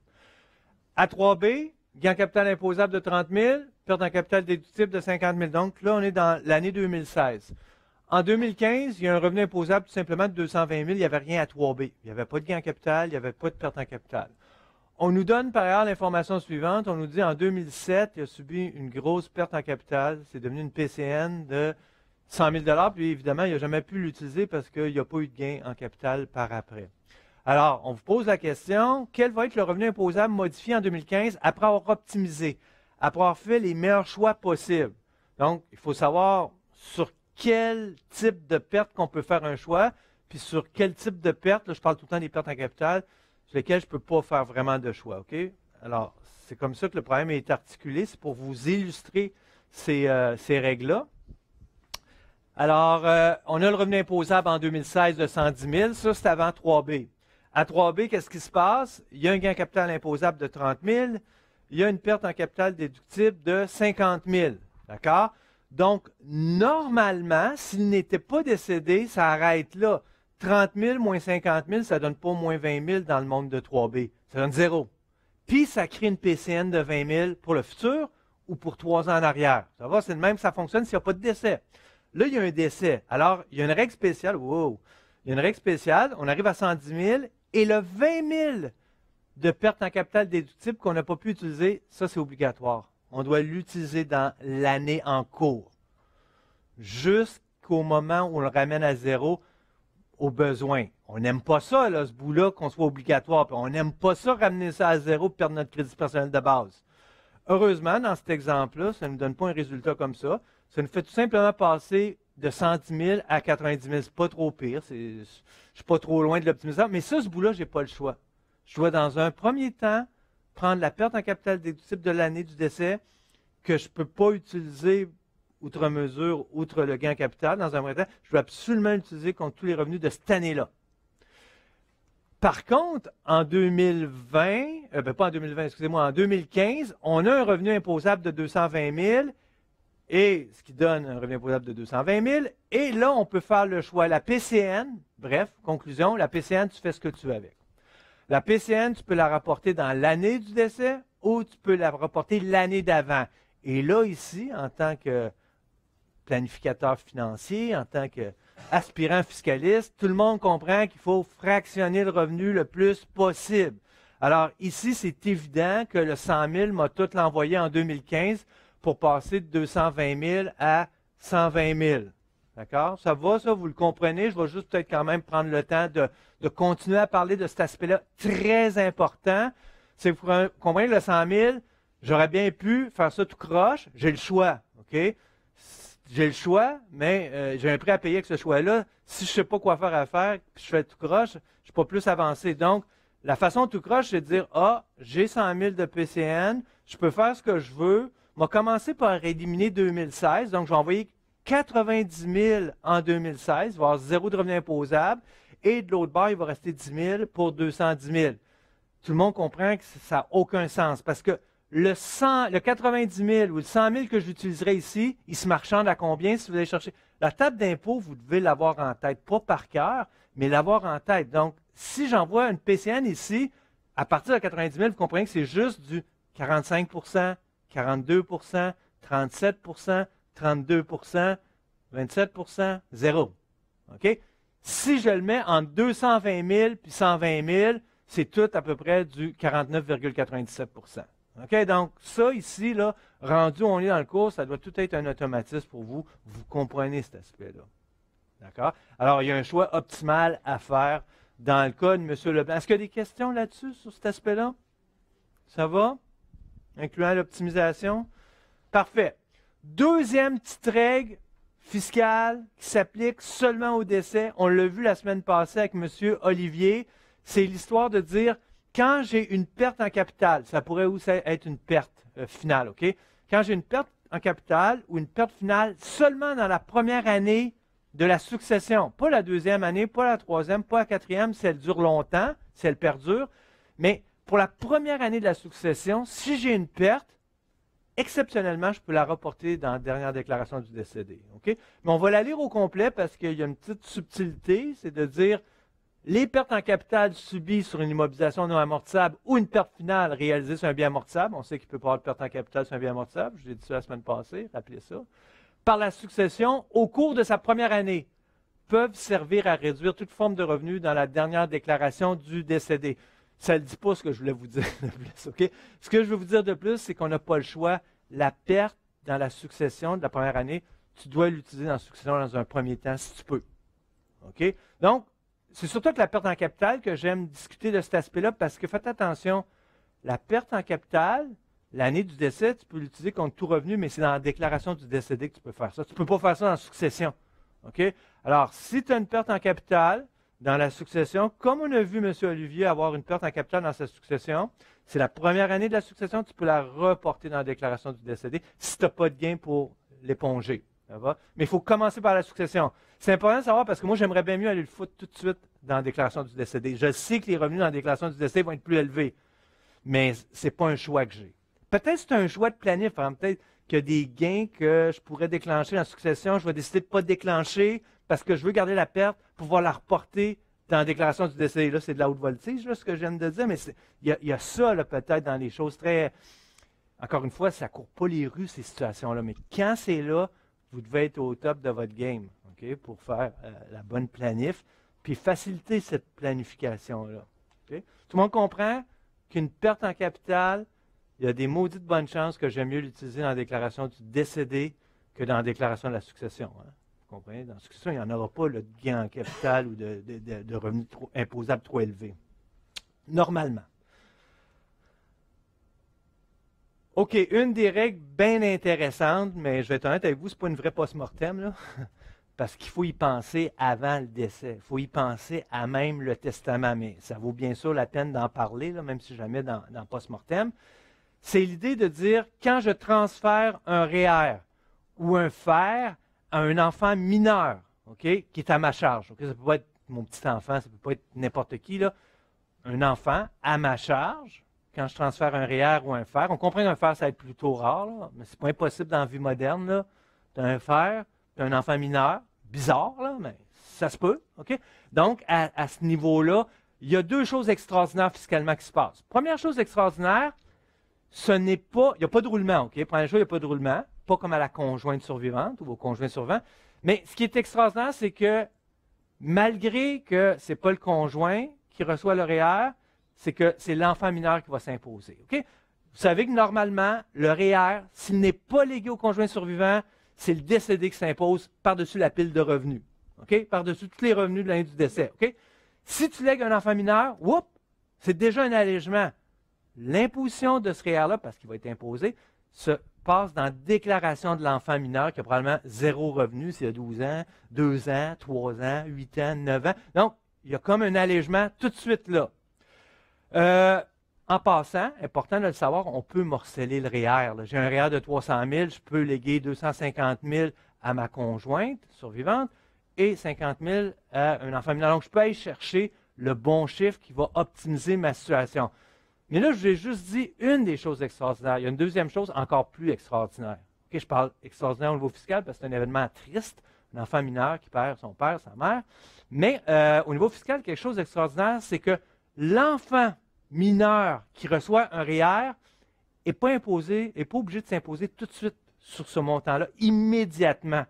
À 3B, gains en capital imposable de 30 000, pertes en capital déductibles de 50 000. Donc, là, on est dans l'année 2016. En 2015, il y a un revenu imposable tout simplement de 220 000. Il n'y avait rien à 3B. Il n'y avait pas de gain en capital, il n'y avait pas de perte en capital. On nous donne par ailleurs l'information suivante. On nous dit en 2007, il a subi une grosse perte en capital. C'est devenu une PCN de 100 000 Puis évidemment, il n'a jamais pu l'utiliser parce qu'il n'y a pas eu de gain en capital par après. Alors, on vous pose la question, quel va être le revenu imposable modifié en 2015 après avoir optimisé, après avoir fait les meilleurs choix possibles? Donc, il faut savoir sur quel type de perte qu'on peut faire un choix, puis sur quel type de perte, je parle tout le temps des pertes en capital, sur lesquelles je ne peux pas faire vraiment de choix. OK? Alors, c'est comme ça que le problème est articulé, c'est pour vous illustrer ces, euh, règles-là. Alors, euh, on a le revenu imposable en 2016 de 110 000, ça c'est avant 3B. À 3B, qu'est-ce qui se passe? Il y a un gain en capital imposable de 30 000, il y a une perte en capital déductible de 50 000. D'accord? Donc, normalement, s'il n'était pas décédé, ça arrête là. 30 000 moins 50 000, ça ne donne pas moins 20 000 dans le monde de 3B. Ça donne zéro. Puis, ça crée une PCN de 20 000 pour le futur ou pour trois ans en arrière. Ça va, c'est le même, ça fonctionne s'il n'y a pas de décès. Là, il y a un décès. Alors, il y a une règle spéciale. Wow! Il y a une règle spéciale. On arrive à 110 000 et le 20 000 de perte en capital déductible qu'on n'a pas pu utiliser, ça, c'est obligatoire. On doit l'utiliser dans l'année en cours, jusqu'au moment où on le ramène à zéro au besoin. On n'aime pas ça, là, ce bout-là, qu'on soit obligatoire. on n'aime pas ça, ramener ça à zéro, perdre notre crédit personnel de base. Heureusement, dans cet exemple-là, ça ne nous donne pas un résultat comme ça. Ça nous fait tout simplement passer de 110 000 à 90 000. n'est pas trop pire. Je suis pas trop loin de l'optimisation. Mais ça, ce bout-là, j'ai pas le choix. Je dois, dans un premier temps, prendre la perte en capital déductible de l'année du décès que je ne peux pas utiliser outre mesure, outre le gain en capital, dans un de temps, je dois absolument l'utiliser contre tous les revenus de cette année-là. Par contre, en 2020, euh, ben, pas en 2020, excusez-moi, en 2015, on a un revenu imposable de 220 000, et ce qui donne un revenu imposable de 220 000, et là, on peut faire le choix. La PCN, bref, conclusion, la PCN, tu fais ce que tu veux avec. La PCN, tu peux la rapporter dans l'année du décès ou tu peux la rapporter l'année d'avant. Et là, ici, en tant que planificateur financier, en tant qu'aspirant fiscaliste, tout le monde comprend qu'il faut fractionner le revenu le plus possible. Alors ici, c'est évident que le 100 000 m'a tout l'envoyé en 2015 pour passer de 220 000 à 120 000. D'accord? Ça va, ça, vous le comprenez. Je vais juste peut-être quand même prendre le temps de, continuer à parler de cet aspect-là très important. C'est vous comprenez le 100 000, j'aurais bien pu faire ça tout croche. J'ai le choix, OK? J'ai le choix, mais euh, j'ai un prix à payer avec ce choix-là. Si je ne sais pas quoi faire à faire, puis je fais tout croche, je ne suis pas plus avancé. Donc, la façon de tout croche, c'est de dire, ah, j'ai 100 000 de PCN, je peux faire ce que je veux. On va commencer par éliminer 2016, donc je vais envoyer 90 000 en 2016, il va zéro de revenu imposable, et de l'autre bord, il va rester 10 000 pour 210 000. Tout le monde comprend que ça n'a aucun sens parce que le, le 90 000 ou le 100 000 que j'utiliserai ici, il se marchande à combien si vous allez chercher? La table d'impôt, vous devez l'avoir en tête, pas par cœur, mais l'avoir en tête. Donc, si j'envoie une PCN ici, à partir de 90 000, vous comprenez que c'est juste du 45 42 37 32 27 zéro. OK? Si je le mets en 220 000 puis 120 000, c'est tout à peu près du 49,97 OK? Donc, ça ici, là, rendu, on est dans le cours, ça doit tout être un automatisme pour vous. Vous comprenez cet aspect-là. D'accord? Alors, il y a un choix optimal à faire dans le cas de M. Leblanc. Est-ce qu'il y a des questions là-dessus, sur cet aspect-là? Ça va? Incluant l'optimisation? Parfait. Deuxième petite règle fiscale qui s'applique seulement au décès, on l'a vu la semaine passée avec M. Olivier, c'est l'histoire de dire quand j'ai une perte en capital, ça pourrait aussi être une perte euh, finale, OK? Quand j'ai une perte en capital ou une perte finale seulement dans la première année de la succession, pas la deuxième année, pas la troisième, pas la quatrième, si elle dure longtemps, si elle perdure, mais pour la première année de la succession, si j'ai une perte, Exceptionnellement, je peux la reporter dans la dernière déclaration du décédé. Mais on va la lire au complet parce qu'il y a une petite subtilité, c'est de dire les pertes en capital subies sur une immobilisation non amortissable ou une perte finale réalisée sur un bien amortissable. On sait qu'il peut y avoir de perte en capital sur un bien amortissable. Je l'ai dit ça la semaine passée, rappelez ça. Par la succession, au cours de sa première année, peuvent servir à réduire toute forme de revenus dans la dernière déclaration du décédé. Ça ne dit pas ce que je voulais vous dire de plus. Ce que je veux vous dire de plus, c'est qu'on n'a pas le choix. La perte dans la succession de la première année, tu dois l'utiliser dans la succession dans un premier temps, si tu peux. OK? Donc, c'est surtout que la perte en capital que j'aime discuter de cet aspect-là, parce que faites attention, la perte en capital, l'année du décès, tu peux l'utiliser contre tout revenu, mais c'est dans la déclaration du décédé que tu peux faire ça. Tu ne peux pas faire ça en succession. OK? Alors, si tu as une perte en capital, dans la succession. Comme on a vu M. Olivier avoir une perte en capital dans sa succession, c'est la première année de la succession, tu peux la reporter dans la déclaration du décédé si tu n'as pas de gain pour l'éponger. Mais il faut commencer par la succession. C'est important de savoir parce que moi, j'aimerais bien mieux aller le foutre tout de suite dans la déclaration du décédé. Je sais que les revenus dans la déclaration du décédé vont être plus élevés, mais ce n'est pas un choix que j'ai. Peut-être que c'est un choix de planif. Hein. Peut-être qu'il y a des gains que je pourrais déclencher en succession. Je vais décider de ne pas déclencher parce que je veux garder la perte pour pouvoir la reporter dans la déclaration du décédé. Là, c'est de la haute voltige, là, ce que je viens de dire, mais il y, a ça, peut-être, dans les choses très. Encore une fois, ça ne court pas les rues, ces situations-là. Mais quand c'est là, vous devez être au top de votre game OK, pour faire euh, la bonne planif, puis faciliter cette planification-là. Tout le monde comprend qu'une perte en capital, il y a des maudites bonnes chances que j'aime mieux l'utiliser dans la déclaration du décédé que dans la déclaration de la succession. Hein comprenez? Dans ce cas, là il n'y en aura pas de gain en capital ou de, revenus imposables trop élevés. Normalement. OK, une des règles bien intéressantes, mais je vais être honnête avec vous, ce n'est pas une vraie post-mortem, parce qu'il faut y penser avant le décès. Il faut y penser à même le testament, mais ça vaut bien sûr la peine d'en parler, même si jamais dans, dans post-mortem. C'est l'idée de dire, quand je transfère un REER e ou un FER, un enfant mineur, OK, qui est à ma charge. Ça ne peut pas être mon petit enfant, ça ne peut pas être n'importe qui, là. Un enfant à ma charge, quand je transfère un REER e ou un fer, on comprend qu'un fer, ça va être plutôt rare, mais mais c'est pas impossible dans la vie moderne, là. Tu un fer, tu un enfant mineur, bizarre, là, mais ça se peut, OK? Donc, à, ce niveau-là, il y a deux choses extraordinaires fiscalement qui se passent. Première chose extraordinaire, ce n'est pas, il n'y a pas de roulement, OK? Première chose, il n'y a pas de roulement pas comme à la conjointe survivante ou au conjoint survivant. Mais ce qui est extraordinaire, c'est que malgré que ce n'est pas le conjoint qui reçoit le REER, c'est que c'est l'enfant mineur qui va s'imposer. Vous savez que normalement, le REER, s'il n'est pas légué au conjoint survivant, c'est le décédé qui s'impose par-dessus la pile de revenus, par-dessus tous les revenus de l'année du décès. Si tu lègues un enfant mineur, c'est déjà un allègement. L'imposition de ce REER-là, parce qu'il va être imposé, se passe dans la déclaration de l'enfant mineur qui a probablement zéro revenu s'il a 12 ans, 2 ans, 3 ans, 8 ans, 9 ans. Donc, il y a comme un allègement tout de suite là. Euh, en passant, important de le savoir, on peut morceler le REER. E J'ai un REER e de 300 000, je peux léguer 250 000 à ma conjointe survivante et 50 000 à un enfant mineur. Donc, je peux aller chercher le bon chiffre qui va optimiser ma situation. Mais là, je vous ai juste dit une des choses extraordinaires. Il y a une deuxième chose encore plus extraordinaire. je parle extraordinaire au niveau fiscal parce que c'est un événement triste, un enfant mineur qui perd son père, sa mère. Mais euh, au niveau fiscal, quelque chose d'extraordinaire, c'est que l'enfant mineur qui reçoit un REER n'est pas imposé, n'est pas obligé de s'imposer tout de suite sur ce montant-là, immédiatement.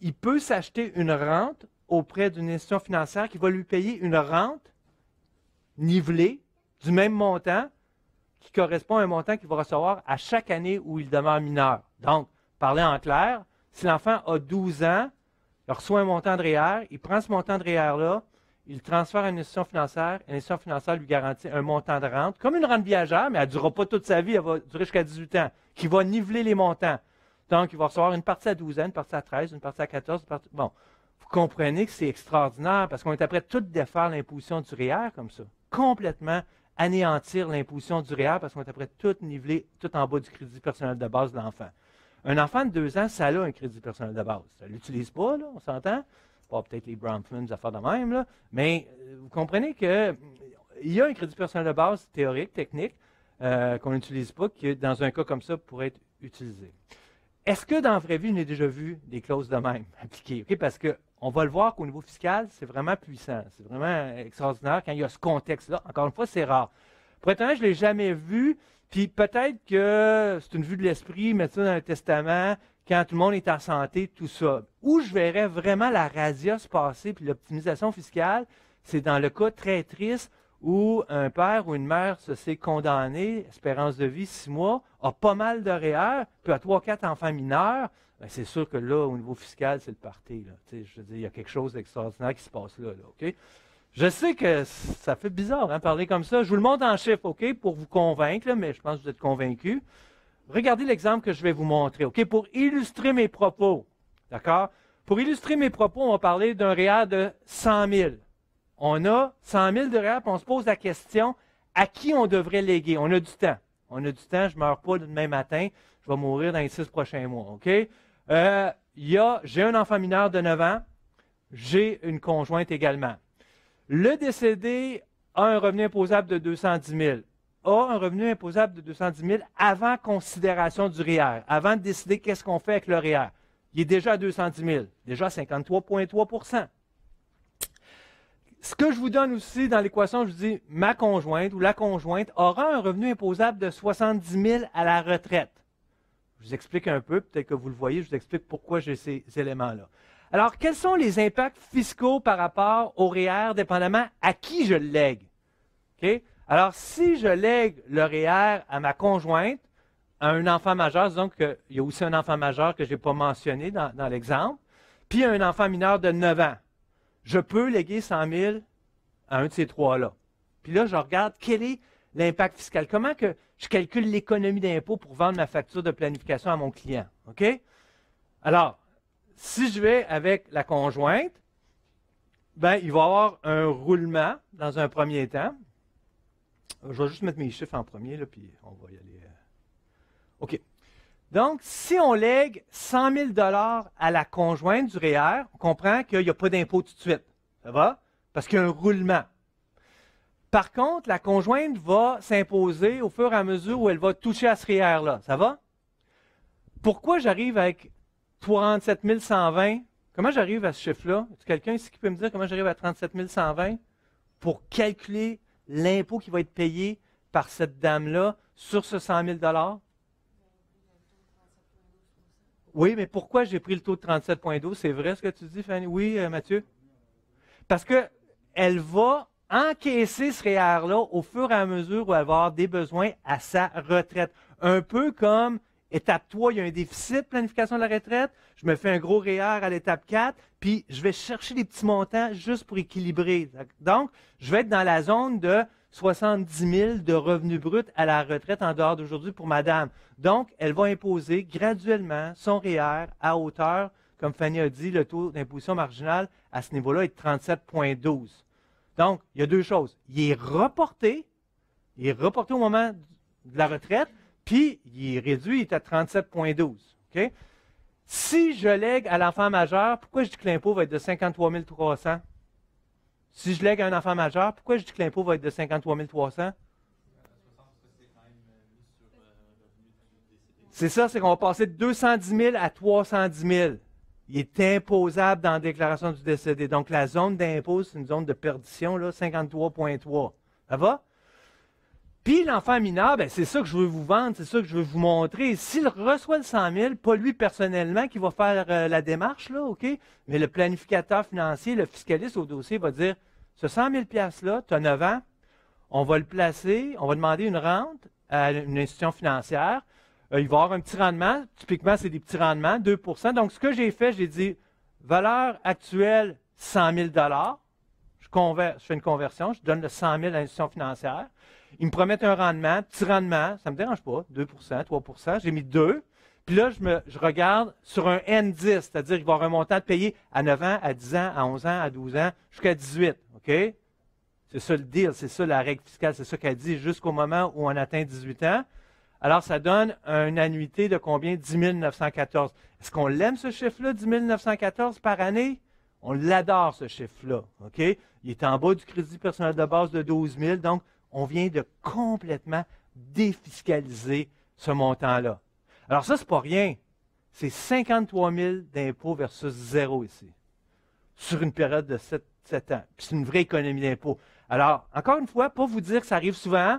Il peut s'acheter une rente auprès d'une institution financière qui va lui payer une rente nivelée du même montant qui correspond à un montant qu'il va recevoir à chaque année où il demeure mineur. Donc, parler en clair, si l'enfant a 12 ans, il reçoit un montant de REER, e il prend ce montant de REER-là, il le transfère à une institution financière, et l'institution financière lui garantit un montant de rente, comme une rente viagère, mais elle ne durera pas toute sa vie, elle va durer jusqu'à 18 ans, qui va niveler les montants. Donc, il va recevoir une partie à 12 ans, une partie à 13, une partie à 14, une Bon, vous comprenez que c'est extraordinaire parce qu'on est après tout défaire l'imposition du REER e comme ça, complètement anéantir l'imposition du réel parce qu'on est à tout nivelé, tout en bas du crédit personnel de base de l'enfant. Un enfant de deux ans, ça a un crédit personnel de base. Ça ne l'utilise pas, on s'entend. Pas peut-être les Bronfman, des faire de même, là, mais euh, vous comprenez qu'il y a un crédit personnel de base théorique, technique, euh, qu'on n'utilise pas, qui, dans un cas comme ça, pourrait être utilisé. Est-ce que dans la vraie vie, on a déjà vu des clauses de même appliquées? Parce que on va le voir qu'au niveau fiscal, c'est vraiment puissant. C'est vraiment extraordinaire quand il y a ce contexte-là. Encore une fois, c'est rare. Pour être honnête, je ne l'ai jamais vu. Puis peut-être que c'est une vue de l'esprit, mettre ça dans le testament, quand tout le monde est en santé, tout ça. Où je verrais vraiment la radia se passer, puis l'optimisation fiscale, c'est dans le cas très triste où un père ou une mère se s'est condamné, espérance de vie six mois, a pas mal de puis a trois, quatre enfants mineurs, ben, c'est sûr que là, au niveau fiscal, c'est le parti. Je veux dire, il y a quelque chose d'extraordinaire qui se passe là. Je sais que ça fait bizarre, hein, parler comme ça. Je vous le montre en chiffres, OK, pour vous convaincre, mais je pense que vous êtes convaincus. Regardez l'exemple que je vais vous montrer, OK, pour illustrer mes propos. D'accord? Pour illustrer mes propos, on va parler d'un réel de 100 000. On a 100 000 de réel, puis on se pose la question à qui on devrait léguer. On a du temps. On a du temps, je ne meurs pas demain matin, je vais mourir dans les six prochains mois, OK? Euh, j'ai un enfant mineur de 9 ans, j'ai une conjointe également. Le décédé a un revenu imposable de 210 000 a un revenu imposable de 210 000 avant considération du REER, avant de décider qu'est-ce qu'on fait avec le REER. Il est déjà à 210 000, déjà à 53,3 Ce que je vous donne aussi dans l'équation, je vous dis ma conjointe ou la conjointe aura un revenu imposable de 70 000 à la retraite. Je vous explique un peu, peut-être que vous le voyez, je vous explique pourquoi j'ai ces éléments-là. Alors, quels sont les impacts fiscaux par rapport au REER, e dépendamment à qui je le lègue? Alors, si je lègue le REER e à ma conjointe, à un enfant majeur, disons qu'il y a aussi un enfant majeur que je n'ai pas mentionné dans, dans l'exemple, puis un enfant mineur de 9 ans, je peux léguer 100 000 à un de ces trois-là. Puis là, je regarde quel est l'impact fiscal. Comment que je calcule l'économie d'impôt pour vendre ma facture de planification à mon client? OK? Alors, si je vais avec la conjointe, ben, il va y avoir un roulement dans un premier temps. Je vais juste mettre mes chiffres en premier, là, puis on va y aller. Euh, OK. Donc, si on lègue 100 000 à la conjointe du REER, e on comprend qu'il n'y a pas d'impôt tout de suite. Ça va? Parce qu'il y a un roulement. Par contre, la conjointe va s'imposer au fur et à mesure où elle va toucher à ce REER-là. Ça va? Pourquoi j'arrive avec 37 120? Comment j'arrive à ce chiffre-là? Quelqu'un ici qui peut me dire comment j'arrive à 37 120 pour calculer l'impôt qui va être payé par cette dame-là sur ce 100 000 Oui, mais pourquoi j'ai pris le taux de 37,2? C'est vrai ce que tu dis, Fanny? Oui, euh, Mathieu? Parce que elle va encaisser ce REER-là au fur et à mesure où elle va avoir des besoins à sa retraite. Un peu comme étape 3, il y a un déficit, de planification de la retraite, je me fais un gros REER à l'étape 4, puis je vais chercher des petits montants juste pour équilibrer. Donc, je vais être dans la zone de 70 000 de revenus bruts à la retraite en dehors d'aujourd'hui pour madame. Donc, elle va imposer graduellement son REER à hauteur, comme Fanny a dit, le taux d'imposition marginale à ce niveau-là est de 37,12. Donc, il y a deux choses. Il est reporté, il est reporté au moment de la retraite, puis il est réduit, il est à 37,12. Si je lègue à l'enfant majeur, pourquoi je dis que l'impôt va être de 53 300? Si je lègue à un enfant majeur, pourquoi je dis que l'impôt va être de 53 300? C'est ça, c'est qu'on va passer de 210 000 à 310 000 il est imposable dans la déclaration du décédé. Donc, la zone d'impôt, c'est une zone de perdition, 53.3. Ça va? Puis, l'enfant mineur, ben, c'est ça que je veux vous vendre, c'est ça que je veux vous montrer. S'il reçoit le 100 000, pas lui personnellement qui va faire euh, la démarche, là, OK? Mais le planificateur financier, le fiscaliste au dossier va dire, ce 100 000 $-là, tu as 9 ans, on va le placer, on va demander une rente à une institution financière, euh, il va avoir un petit rendement. Typiquement, c'est des petits rendements, 2 Donc, ce que j'ai fait, j'ai dit valeur actuelle 100 000 je, je fais une conversion, je donne le 100 000 à l'institution financière. Ils me promettent un rendement, petit rendement, ça ne me dérange pas, 2 3 j'ai mis 2 puis là, je, regarde sur un N10, c'est-à-dire qu'il va y avoir un montant de payer à 9 ans, à 10 ans, à 11 ans, à 12 ans, jusqu'à 18. OK? C'est ça le deal, c'est ça la règle fiscale, c'est ça qu'elle dit jusqu'au moment où on atteint 18 ans. Alors, ça donne une annuité de combien? 10 914. Est-ce qu'on l'aime, ce chiffre-là, 10 914 par année? On l'adore, ce chiffre-là. OK? Il est en bas du crédit personnel de base de 12 000. Donc, on vient de complètement défiscaliser ce montant-là. Alors, ça, n'est pas rien. C'est 53 000 d'impôts versus zéro ici, sur une période de 7, ans. c'est une vraie économie d'impôts. Alors, encore une fois, pour vous dire que ça arrive souvent,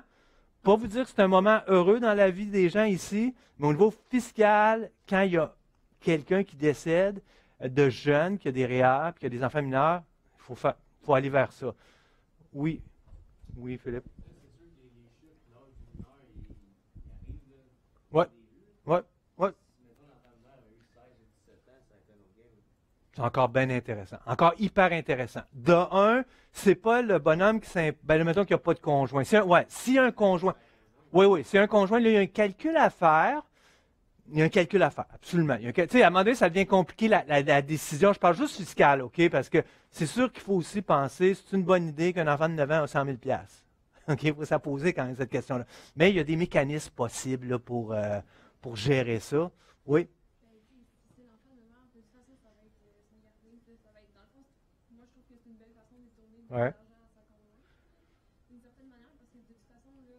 pas vous dire que c'est un moment heureux dans la vie des gens ici, mais au niveau fiscal, quand il y a quelqu'un qui décède euh, de jeunes, qui a des réhab, qui a des enfants mineurs, il faut, aller vers ça. Oui. Oui, Philippe. Oui. oui. C'est encore bien intéressant. Encore hyper intéressant. De un, c'est pas le bonhomme qui s'implique. Ben, mettons qu'il n'y a pas de conjoint. Si ouais, si un conjoint. Oui, oui, si un conjoint, là, il y a un calcul à faire. Il y a un calcul à faire, absolument. Tu sais, à un moment donné, ça devient compliqué, la, décision. Je parle juste fiscale, OK? Parce que c'est sûr qu'il faut aussi penser, c'est une bonne idée qu'un enfant de 9 ans a 100 000 OK? Il faut s'apposer quand même cette question-là. Mais il y a des mécanismes possibles pour, euh, pour gérer ça. Oui? Ouais. D'une certaine manière, parce que de toute façon, là,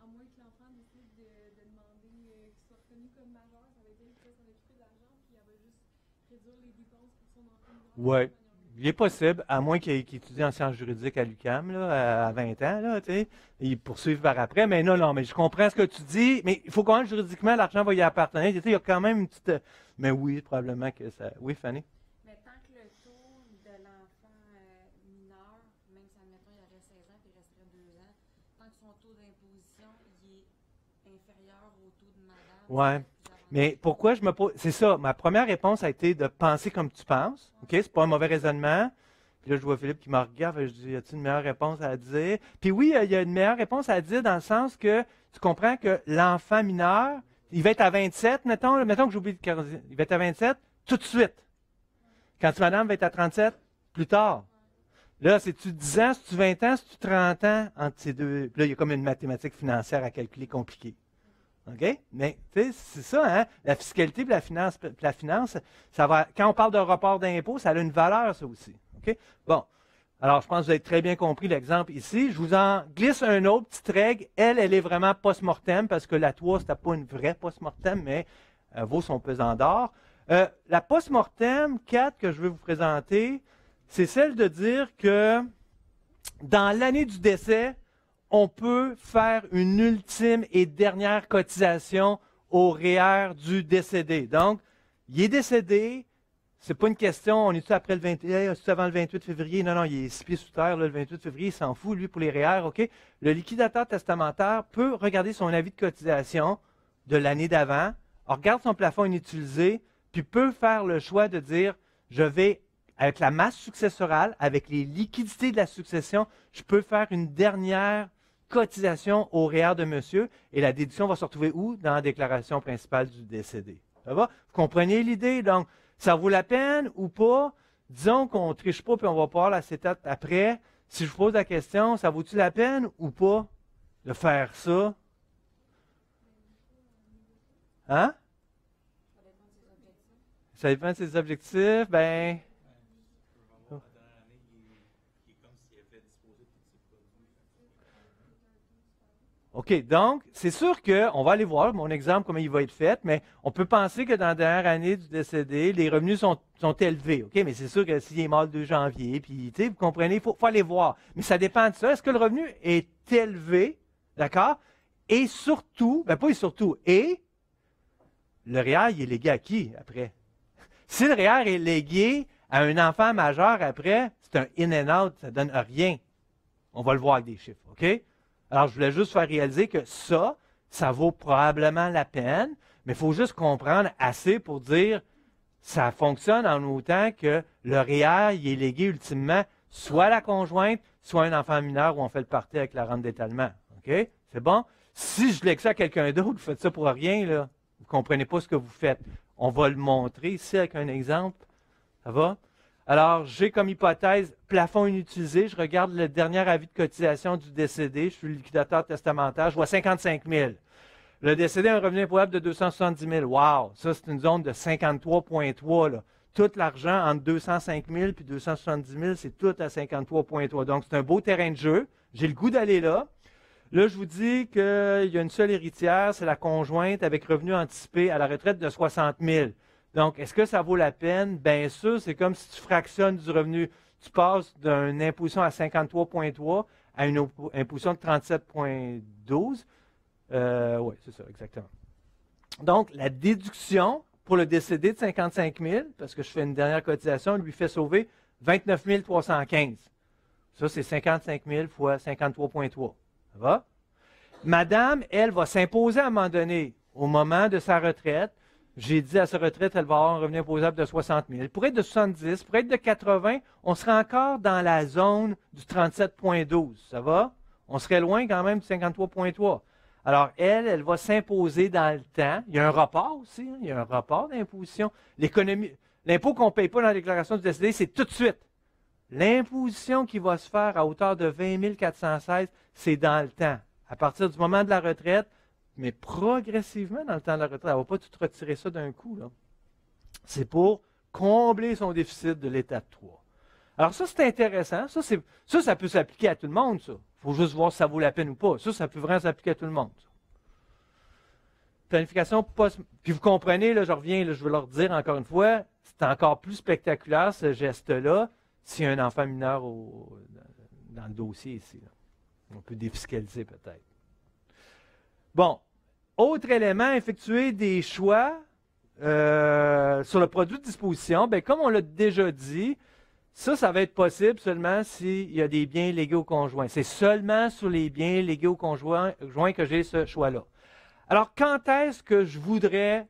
à moins que l'enfant décide de, de demander euh, qu'il soit reconnu comme majeur, ça veut dire qu'il va s'en de l'argent, elle va juste réduire les dépenses pour son enfant. Ouais. Il est possible, à moins qu'il étudie en sciences juridiques à l'UCAM à 20 ans, là, tu sais, il poursuive par après. Mais non, non, mais je comprends ce que tu dis, mais il faut quand même juridiquement l'argent va y appartenir. Il y a quand même une petite. Euh, mais oui, probablement que ça. Oui, Fanny? Oui, Mais pourquoi je me pose. C'est ça. Ma première réponse a été de penser comme tu penses. OK? C'est pas un mauvais raisonnement. Puis là, je vois Philippe qui me regarde. et Je dis, y a-t-il une meilleure réponse à dire? Puis oui, il y a une meilleure réponse à dire dans le sens que tu comprends que l'enfant mineur, il va être à 27, mettons, mettons que j'oublie de Il va être à 27 tout de suite. Quand tu, madame, va être à 37, plus tard. Là, c'est-tu 10 ans, c'est-tu 20 ans, c'est-tu 30 ans entre ces deux. Puis là, il y a comme une mathématique financière à calculer compliquée. OK? Mais c'est ça, hein? La fiscalité et la finance, la finance, ça va. Quand on parle d'un report d'impôt, ça a une valeur, ça aussi. OK? Bon. Alors, je pense que vous avez très bien compris l'exemple ici. Je vous en glisse un autre, petit règle. Elle, elle est vraiment post-mortem parce que la toile, n'est pas une vraie post-mortem, mais elle euh, vaut son pesant d'or. Euh, la post-mortem 4 que je vais vous présenter, c'est celle de dire que dans l'année du décès, on peut faire une ultime et dernière cotisation au REER e du décédé. Donc, il est décédé, c'est pas une question, on est-tu après le 28, euh, avant le 28 février? Non, non, il est six sous terre, le 28 février, il s'en fout, lui, pour les REER, e OK? Le liquidateur testamentaire peut regarder son avis de cotisation de l'année d'avant, regarde son plafond inutilisé, puis peut faire le choix de dire, je vais, avec la masse successorale, avec les liquidités de la succession, je peux faire une dernière cotisation au REER e de monsieur et la déduction va se retrouver où? Dans la déclaration principale du décédé. Ça va? Vous comprenez l'idée? Donc, ça vaut la peine ou pas? Disons qu'on ne triche pas puis on va à la CETAT après. Si je vous pose la question, ça vaut-tu la peine ou pas de faire ça? Hein? Ça dépend de ses objectifs. Ben, OK, donc, c'est sûr qu'on va aller voir mon exemple, comment il va être fait, mais on peut penser que dans la dernière année du décédé, les revenus sont, élevés. OK, mais c'est sûr que s'il est mort le 2 janvier, puis, vous comprenez, il faut, aller voir. Mais ça dépend de ça. Est-ce que le revenu est élevé? D'accord? Et surtout, ben pas et surtout, et le REER, e il est légué à qui après? Si le REER e est légué à un enfant majeur après, c'est un in and out, ça donne rien. On va le voir avec des chiffres, OK? Alors, je voulais juste faire réaliser que ça, ça vaut probablement la peine, mais il faut juste comprendre assez pour dire ça fonctionne en autant que le réel est légué ultimement soit à la conjointe, soit à un enfant mineur où on fait le parti avec la rente d'étalement. OK? C'est bon? Si je lègue ça à quelqu'un d'autre, vous faites ça pour rien, là. Vous ne comprenez pas ce que vous faites. On va le montrer ici avec un exemple. Ça va? Alors, j'ai comme hypothèse plafond inutilisé. Je regarde le dernier avis de cotisation du décédé. Je suis le liquidateur testamentaire. Je vois 55 000. Le décédé a un revenu imposable de 270 000. Wow! Ça, c'est une zone de 53,3. Tout l'argent entre 205 000 et 270 000, c'est tout à 53,3. Donc, c'est un beau terrain de jeu. J'ai le goût d'aller là. Là, je vous dis qu'il y a une seule héritière, c'est la conjointe avec revenu anticipé à la retraite de 60 000. Donc, est-ce que ça vaut la peine? Bien sûr, c'est comme si tu fractionnes du revenu. Tu passes d'une imposition à 53,3 à une imposition de 37,12. Euh, oui, c'est ça, exactement. Donc, la déduction pour le décédé de 55 000, parce que je fais une dernière cotisation, lui fait sauver 29 315. Ça, c'est 55 000 fois 53,3. Ça va? Madame, elle, va s'imposer à un moment donné, au moment de sa retraite, j'ai dit à sa retraite, elle va avoir un revenu imposable de 60 000. Elle pourrait être de 70, pourrait être de 80. On serait encore dans la zone du 37,12. Ça va? On serait loin quand même du 53,3. Alors, elle, elle va s'imposer dans le temps. Il y a un rapport aussi. Hein. Il y a un rapport d'imposition. L'économie, l'impôt qu'on ne paye pas dans la déclaration du décédé, c'est tout de suite. L'imposition qui va se faire à hauteur de 20 416, c'est dans le temps. À partir du moment de la retraite, mais progressivement dans le temps de la retraite. Elle ne va pas tout retirer ça d'un coup. C'est pour combler son déficit de l'état de 3. Alors ça, c'est intéressant. Ça, ça, ça peut s'appliquer à tout le monde, Il faut juste voir si ça vaut la peine ou pas. Ça, ça peut vraiment s'appliquer à tout le monde. Planification post... Puis vous comprenez, là, je reviens, je veux leur dire encore une fois, c'est encore plus spectaculaire ce geste-là si un enfant mineur dans le dossier ici. On peut défiscaliser peut-être. Bon, autre élément, effectuer des choix euh, sur le produit de disposition. Bien, comme on l'a déjà dit, ça, ça va être possible seulement s'il y a des biens légués aux conjoints. C'est seulement sur les biens légués aux conjoints que j'ai ce choix-là. Alors, quand est-ce que je voudrais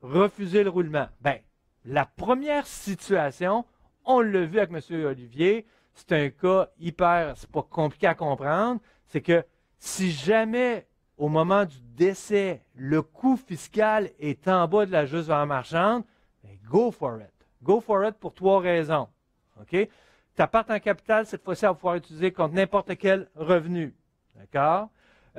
refuser le roulement? Bien, la première situation, on l'a vu avec M. Olivier, c'est un cas hyper, c'est pas compliqué à comprendre, c'est que si jamais au moment du décès, le coût fiscal est en bas de la juste valeur marchande, ben, go for it. Go for it pour trois raisons. Ta perte en capital, cette fois-ci, elle va pouvoir utiliser contre n'importe quel revenu. D'accord?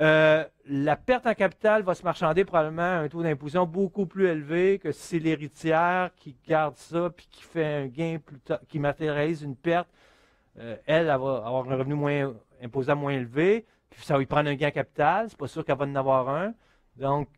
Euh, la perte en capital va se marchander probablement à un taux d'imposition beaucoup plus élevé que si c'est l'héritière qui garde ça puis qui fait un gain plus tard, qui matérialise une perte. Euh, elle, elle va avoir un revenu moins imposable moins élevé. Puis ça va lui prendre un gain capital, c'est pas sûr qu'elle va en avoir un. Donc,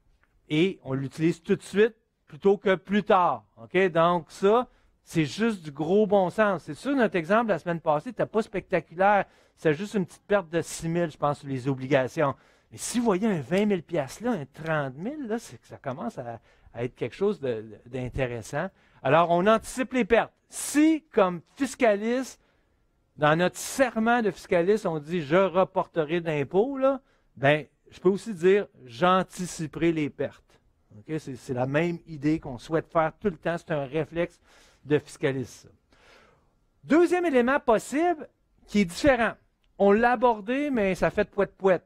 et on l'utilise tout de suite plutôt que plus tard. OK? Donc, ça, c'est juste du gros bon sens. C'est sûr, notre exemple la semaine passée n'était pas spectaculaire. C'est juste une petite perte de 6 000, je pense, sur les obligations. Mais si vous voyez un 20 000 là, un 30 000 là, c'est que ça commence à être quelque chose d'intéressant. Alors, on anticipe les pertes. Si, comme fiscaliste, dans notre serment de fiscaliste, on dit je reporterai d'impôts, ben, je peux aussi dire j'anticiperai les pertes. C'est la même idée qu'on souhaite faire tout le temps. C'est un réflexe de fiscaliste. Deuxième élément possible qui est différent. On l'a abordé, mais ça fait de poète poète.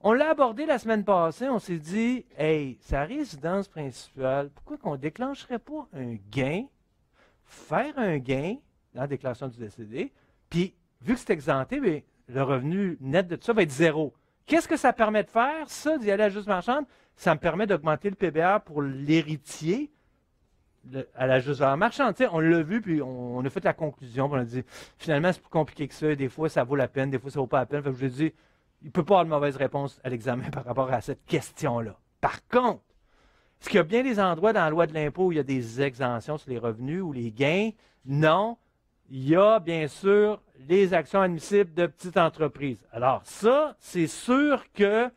On l'a abordé la semaine passée, on s'est dit, hey, sa résidence principale, pourquoi qu'on ne déclencherait pas un gain, faire un gain dans la déclaration du décédé, puis, vu que c'est exempté, ben, le revenu net de tout ça va être zéro. Qu'est-ce que ça permet de faire, ça, d'y aller à juste marchande? Ça me permet d'augmenter le PBA pour l'héritier à la juste valeur marchande. on l'a vu, puis on, a fait la conclusion, puis on a dit, finalement, c'est plus compliqué que ça. Des fois, ça vaut la peine, des fois, ça vaut pas la peine. je lui ai il ne peut pas avoir de mauvaise réponse à l'examen par rapport à cette question-là. Par contre, est-ce qu'il y a bien des endroits dans la loi de l'impôt où il y a des exemptions sur les revenus ou les gains? Non il y a bien sûr les actions admissibles de petites entreprises. Alors ça, c'est sûr que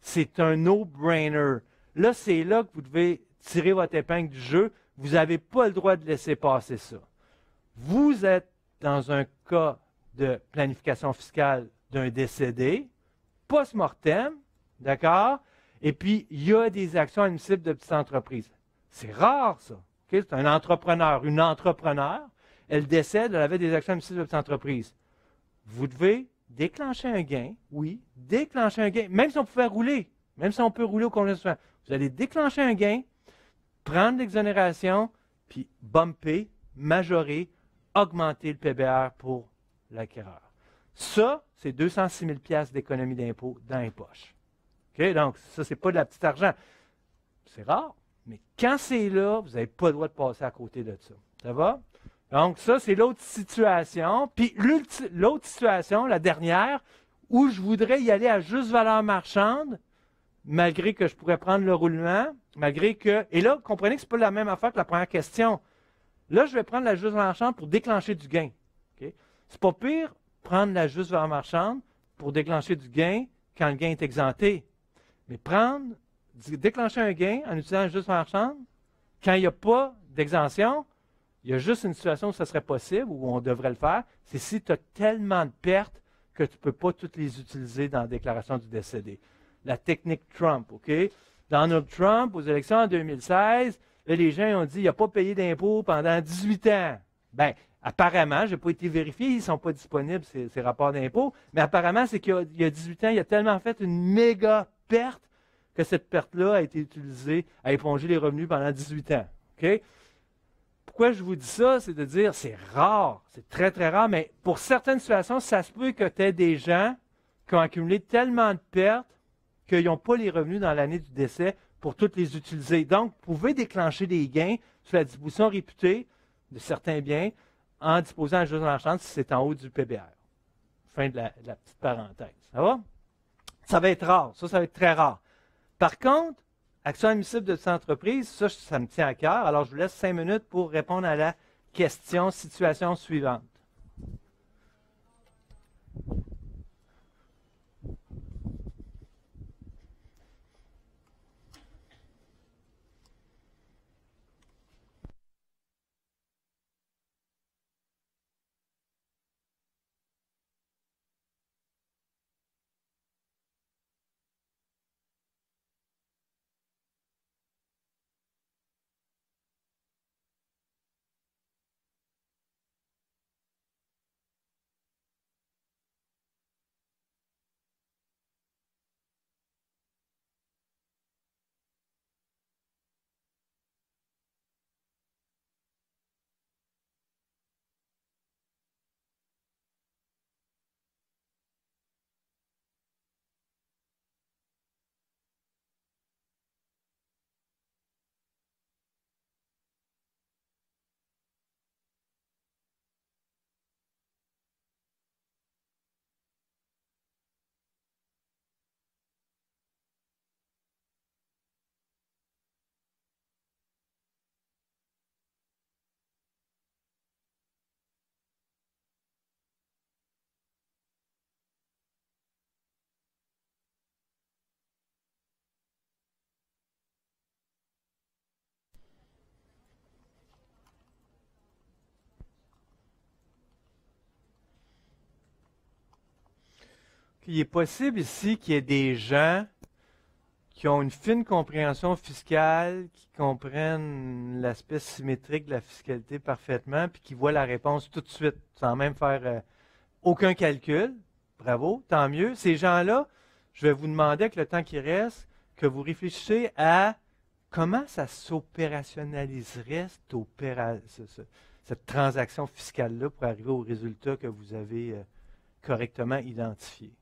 c'est un no-brainer. Là, c'est là que vous devez tirer votre épingle du jeu. Vous n'avez pas le droit de laisser passer ça. Vous êtes dans un cas de planification fiscale d'un décédé, post-mortem, d'accord? Et puis, il y a des actions admissibles de petites entreprises. C'est rare, ça. C'est un entrepreneur, une entrepreneur elle décède, elle avait des actions de votre entreprise. Vous devez déclencher un gain, oui, déclencher un gain, même si on pouvait rouler, même si on peut rouler au soins. Vous allez déclencher un gain, prendre l'exonération, puis bumper, majorer, augmenter le PBR pour l'acquéreur. Ça, c'est 206 000 d'économie d'impôt dans les poches. Donc, ça, c'est pas de la petite argent. C'est rare, mais quand c'est là, vous n'avez pas le droit de passer à côté de ça. Ça va? Donc, ça, c'est l'autre situation. Puis, l'autre situation, la dernière, où je voudrais y aller à juste valeur marchande, malgré que je pourrais prendre le roulement, malgré que. Et là, comprenez que ce n'est pas la même affaire que la première question. Là, je vais prendre la juste valeur marchande pour déclencher du gain. Ce C'est pas pire prendre la juste valeur marchande pour déclencher du gain quand le gain est exempté. Mais prendre, déclencher un gain en utilisant la juste valeur marchande, quand il n'y a pas d'exemption, il y a juste une situation où ça serait possible, où on devrait le faire, c'est si tu as tellement de pertes que tu ne peux pas toutes les utiliser dans la déclaration du décédé. La technique Trump, OK? Donald Trump, aux élections en 2016, les gens ont dit il n'a pas payé d'impôts pendant 18 ans. Bien, apparemment, je n'ai pas été vérifié, ils ne sont pas disponibles, ces, rapports d'impôts, mais apparemment, c'est qu'il y, a 18 ans, il a tellement fait une méga perte que cette perte-là a été utilisée à éponger les revenus pendant 18 ans. OK? je vous dis ça, c'est de dire c'est rare, c'est très, très rare, mais pour certaines situations, ça se peut que tu aies des gens qui ont accumulé tellement de pertes qu'ils n'ont pas les revenus dans l'année du décès pour toutes les utiliser. Donc, vous pouvez déclencher des gains sur la disposition réputée de certains biens en disposant à juste de si c'est en haut du PBR. Fin de la, de la petite parenthèse. Ça va? Ça va être rare. Ça, ça va être très rare. Par contre, Action admissible de cette entreprise, ça, ça me tient à cœur. Alors, je vous laisse cinq minutes pour répondre à la question, situation suivante. Il est possible ici qu'il y ait des gens qui ont une fine compréhension fiscale, qui comprennent l'aspect symétrique de la fiscalité parfaitement, puis qui voient la réponse tout de suite, sans même faire euh, aucun calcul. Bravo, tant mieux. Ces gens-là, je vais vous demander avec le temps qui reste que vous réfléchissez à comment ça s'opérationnaliserait cette, transaction fiscale-là pour arriver au résultat que vous avez. Euh, correctement identifié.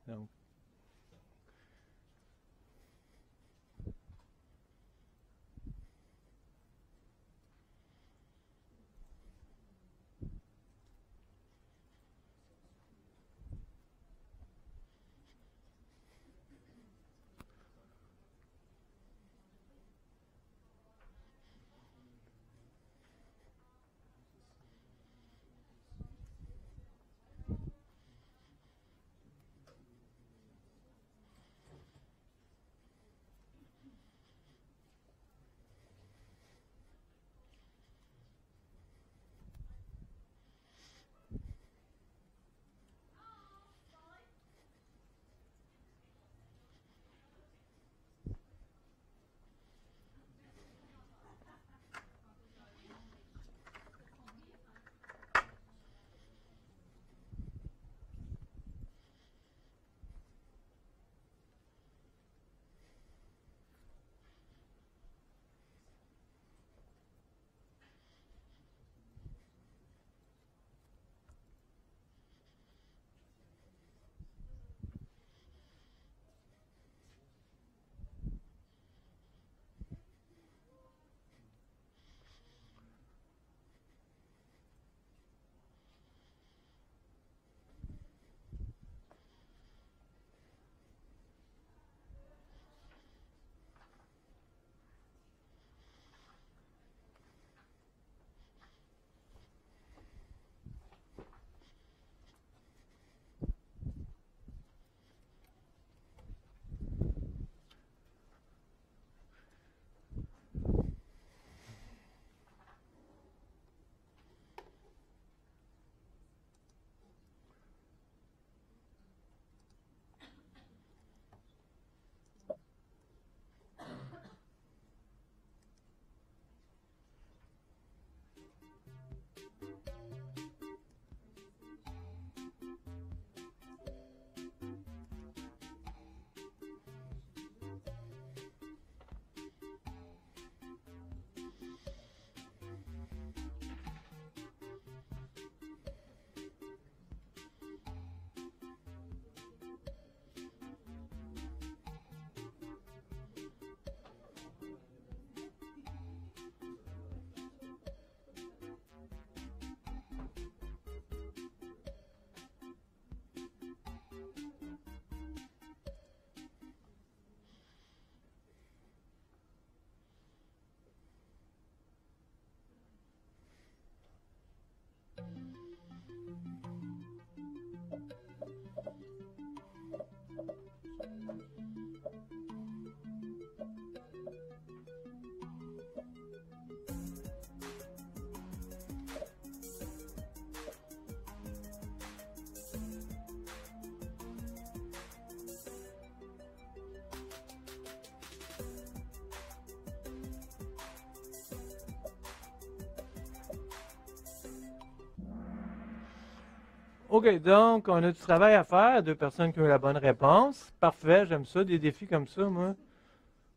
OK, donc on a du travail à faire, deux personnes qui ont eu la bonne réponse. Parfait, j'aime ça, des défis comme ça, moi.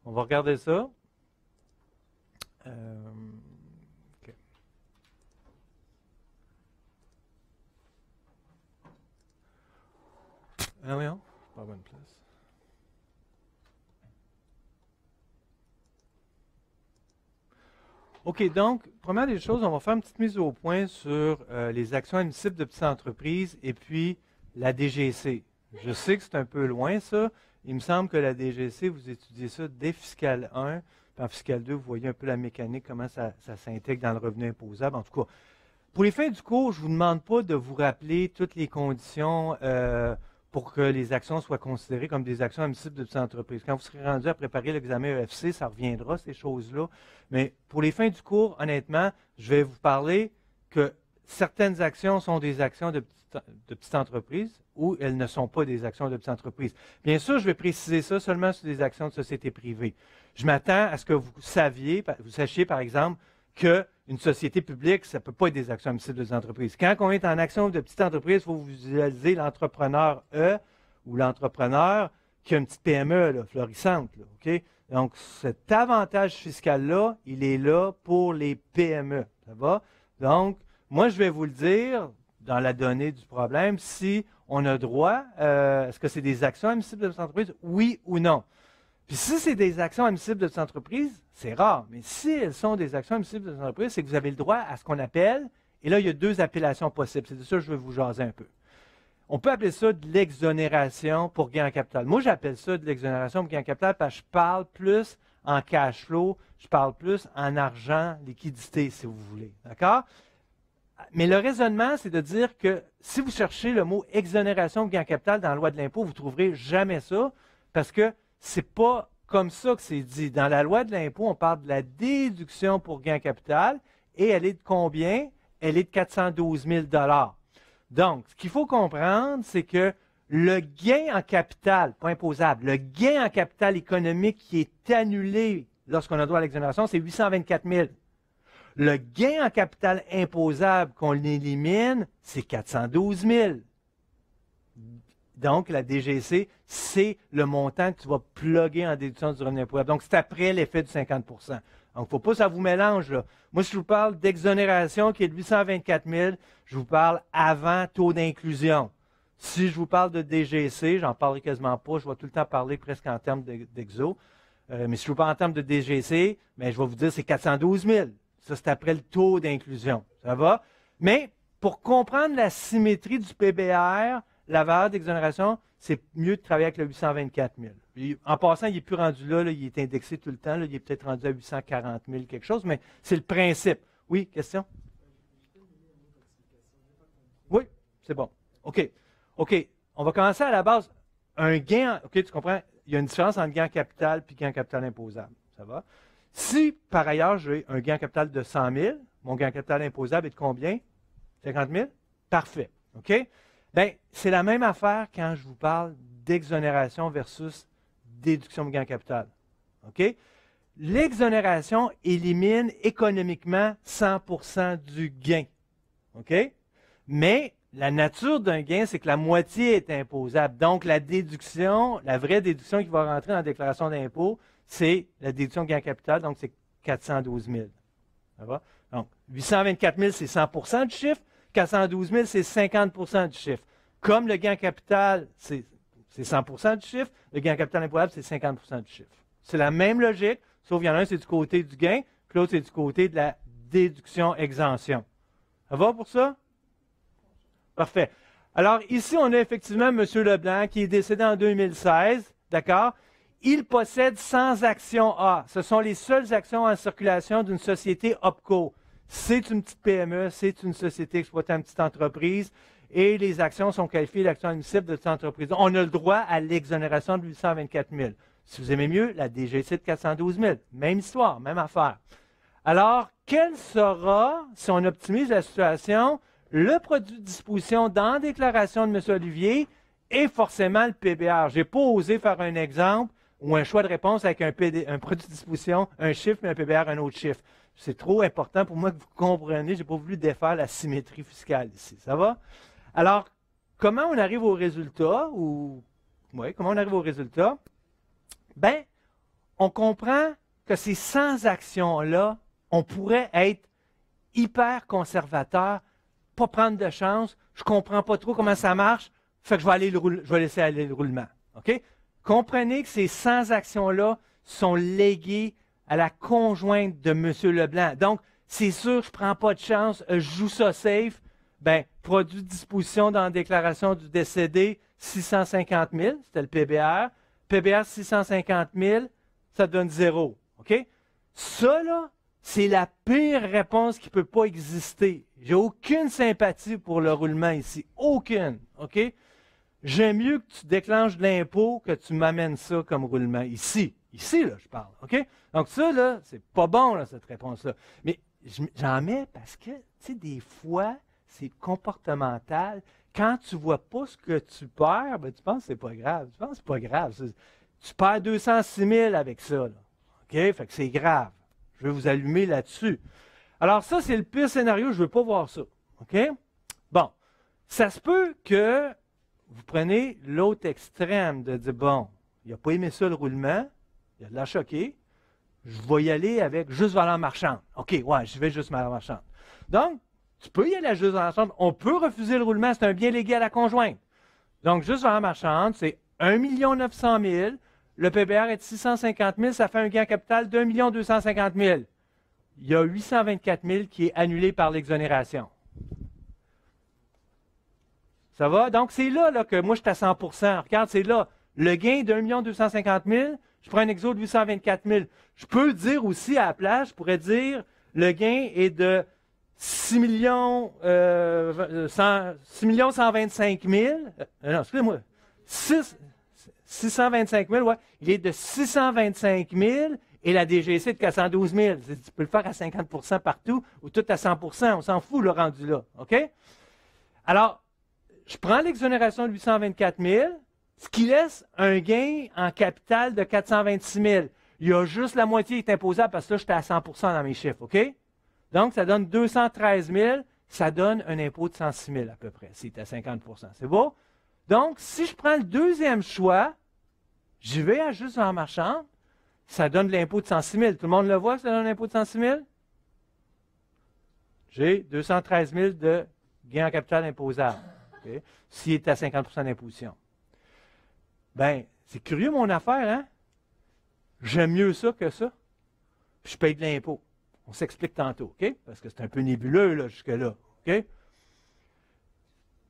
On va regarder ça. Euh, ah hein? pas bonne place. OK, donc, première des choses, on va faire une petite mise au point sur euh, les actions admissibles de petites entreprises et puis la DGC. Je sais que c'est un peu loin, ça. Il me semble que la DGC, vous étudiez ça dès fiscal 1. Puis en fiscal 2, vous voyez un peu la mécanique, comment ça, s'intègre dans le revenu imposable. En tout cas, pour les fins du cours, je ne vous demande pas de vous rappeler toutes les conditions. Euh, pour que les actions soient considérées comme des actions admissibles de petites entreprise. Quand vous serez rendu à préparer l'examen EFC, ça reviendra, ces choses-là. Mais pour les fins du cours, honnêtement, je vais vous parler que certaines actions sont des actions de petites petite entreprises ou elles ne sont pas des actions de petites entreprises. Bien sûr, je vais préciser ça seulement sur des actions de société privée. Je m'attends à ce que vous saviez, vous sachiez par exemple qu'une société publique, ça ne peut pas être des actions admissibles des entreprises. Quand on est en action de petite entreprise, il faut visualiser l'entrepreneur E ou l'entrepreneur qui a une petite PME florissante. Donc, cet avantage fiscal-là, il est là pour les PME. Donc, moi, je vais vous le dire dans la donnée du problème si on a droit, euh, est-ce que c'est des actions admissibles de entreprises oui ou non. Puis si c'est des actions admissibles de cette entreprise, c'est rare, mais si elles sont des actions admissibles de cette entreprise, c'est que vous avez le droit à ce qu'on appelle, et là, il y a deux appellations possibles. C'est de ça que je veux vous jaser un peu. On peut appeler ça de l'exonération pour gain en capital. Moi, j'appelle ça de l'exonération pour gain en capital parce que je parle plus en cash flow, je parle plus en argent, liquidité, si vous voulez. D'accord? Mais le raisonnement, c'est de dire que si vous cherchez le mot exonération pour gain en capital dans la loi de l'impôt, vous ne trouverez jamais ça parce que c'est pas comme ça que c'est dit. Dans la loi de l'impôt, on parle de la déduction pour gain capital et elle est de combien? Elle est de 412 000 Donc, ce qu'il faut comprendre, c'est que le gain en capital, pas imposable, le gain en capital économique qui est annulé lorsqu'on a droit à l'exonération, c'est 824 000. Le gain en capital imposable qu'on élimine, c'est 412 000. Donc, la DGC, c'est le montant que tu vas plugger en déduction du revenu imposable. Donc, c'est après l'effet du 50 Donc, il ne faut pas que ça vous mélange. Moi, si je vous parle d'exonération qui est de 824 000, je vous parle avant taux d'inclusion. Si je vous parle de DGC, j'en parlerai quasiment pas. Je vais tout le temps parler presque en termes d'exo. Euh, mais si je vous parle en termes de DGC, mais ben, je vais vous dire c'est 412 000. Ça, c'est après le taux d'inclusion. Ça va? Mais pour comprendre la symétrie du PBR, la valeur d'exonération, c'est mieux de travailler avec le 824 000. en passant, il n'est plus rendu là, il est indexé tout le temps, il est peut-être rendu à 840 000 quelque chose, mais c'est le principe. Oui, question? Oui, c'est bon. OK. OK. On va commencer à la base. Un gain, OK, tu comprends? Il y a une différence entre gain en capital et gain en capital imposable. Ça va? Si, par ailleurs, j'ai un gain en capital de 100 000, mon gain en capital imposable est de combien? 50 000? Parfait. OK? Bien, c'est la même affaire quand je vous parle d'exonération versus déduction de gain capital. OK? L'exonération élimine économiquement 100 du gain. OK? Mais la nature d'un gain, c'est que la moitié est imposable. Donc, la déduction, la vraie déduction qui va rentrer dans la déclaration d'impôt, c'est la déduction de gain capital, donc c'est 412 000. Ça va? Donc, 824 000, c'est 100 du chiffre. 412 000, c'est 50 du chiffre. Comme le gain capital, c'est 100 du chiffre, le gain capital imposable, c'est 50 du chiffre. C'est la même logique, sauf qu'il y en a un, c'est du côté du gain, puis l'autre, c'est du côté de la déduction-exemption. Ça va pour ça? Parfait. Alors, ici, on a effectivement M. Leblanc qui est décédé en 2016, d'accord? Il possède 100 actions A. Ce sont les seules actions en circulation d'une société OPCO. C'est une petite PME, c'est une société exploitant une petite entreprise et les actions sont qualifiées d'actions admissibles de cette entreprise. On a le droit à l'exonération de 824 000. Si vous aimez mieux, la DGC de 412 000. Même histoire, même affaire. Alors, quel sera, si on optimise la situation, le produit de disposition dans la déclaration de M. Olivier et forcément le PBR? Je n'ai pas osé faire un exemple ou un choix de réponse avec un produit de disposition, un chiffre, mais un PBR, un autre chiffre. C'est trop important pour moi que vous compreniez. Je n'ai pas voulu défaire la symétrie fiscale ici. Ça va? Alors, comment on arrive au résultat? Ou, comment on arrive au résultat? Ben, on comprend que ces 100 actions-là, on pourrait être hyper conservateur, pas prendre de chance, je ne comprends pas trop comment ça marche, fait que je vais, aller je vais laisser aller le roulement. OK? Comprenez que ces 100 actions-là sont léguées à la conjointe de M. Leblanc. Donc, c'est sûr, je ne prends pas de chance, je joue ça safe. Ben, produit de disposition dans la déclaration du décédé, 650 000, c'était le PBR. PBR 650 000, ça donne zéro. OK? Ça, là, c'est la pire réponse qui ne peut pas exister. J'ai aucune sympathie pour le roulement ici. Aucune. OK? j'aime mieux que tu déclenches de l'impôt que tu m'amènes ça comme roulement ici. Ici, là, je parle, OK? Donc ça, là, c'est pas bon, là, cette réponse-là. Mais j'en mets parce que, tu sais, des fois, c'est comportemental. Quand tu vois pas ce que tu perds, ben, tu penses que c'est pas grave. Tu penses que c'est pas grave. Tu perds 206 000 avec ça, là. OK? Fait que c'est grave. Je vais vous allumer là-dessus. Alors ça, c'est le pire scénario. Je veux pas voir ça. OK? Bon. Ça se peut que vous prenez l'autre extrême de dire, bon, il n'a pas aimé ça le roulement, il a de la choqué, je vais y aller avec juste valeur marchande. OK, ouais, je vais juste valeur marchande. Donc, tu peux y aller juste valeur marchande. On peut refuser le roulement, c'est un bien légué à la conjointe. Donc, juste valeur marchande, c'est 1 900 000. Le PBR est de 650 000, ça fait un gain capital d'1 250 000. Il y a 824 000 qui est annulé par l'exonération. Ça va? Donc, c'est là, là, que moi, je suis à 100 Regarde, c'est là. Le gain de 1 250 000, je prends un exo de 824 000. Je peux dire aussi à la plage, je pourrais dire, le gain est de 6 millions, 6 euh, euh, millions 125 000. Euh, non, excusez-moi. 6, 625 000, ouais. Il est de 625 000 et la DGC de 412 000. Tu peux le faire à 50 partout ou tout à 100 On s'en fout, le rendu là. OK? Alors, je prends l'exonération de 824 000, ce qui laisse un gain en capital de 426 000. Il y a juste la moitié qui est imposable parce que là, j'étais à 100 dans mes chiffres, OK? Donc, ça donne 213 000, ça donne un impôt de 106 000 à peu près, si es à 50 C'est beau? Donc, si je prends le deuxième choix, j'y vais à juste en marchant, ça donne l'impôt de 106 000. Tout le monde le voit, ça donne l'impôt de 106 000? J'ai 213 000 de gain en capital imposable s'il est à 50 d'imposition. Ben, c'est curieux mon affaire, hein? J'aime mieux ça que ça. je paye de l'impôt. On s'explique tantôt, OK? Parce que c'est un peu nébuleux, là, jusque-là, OK?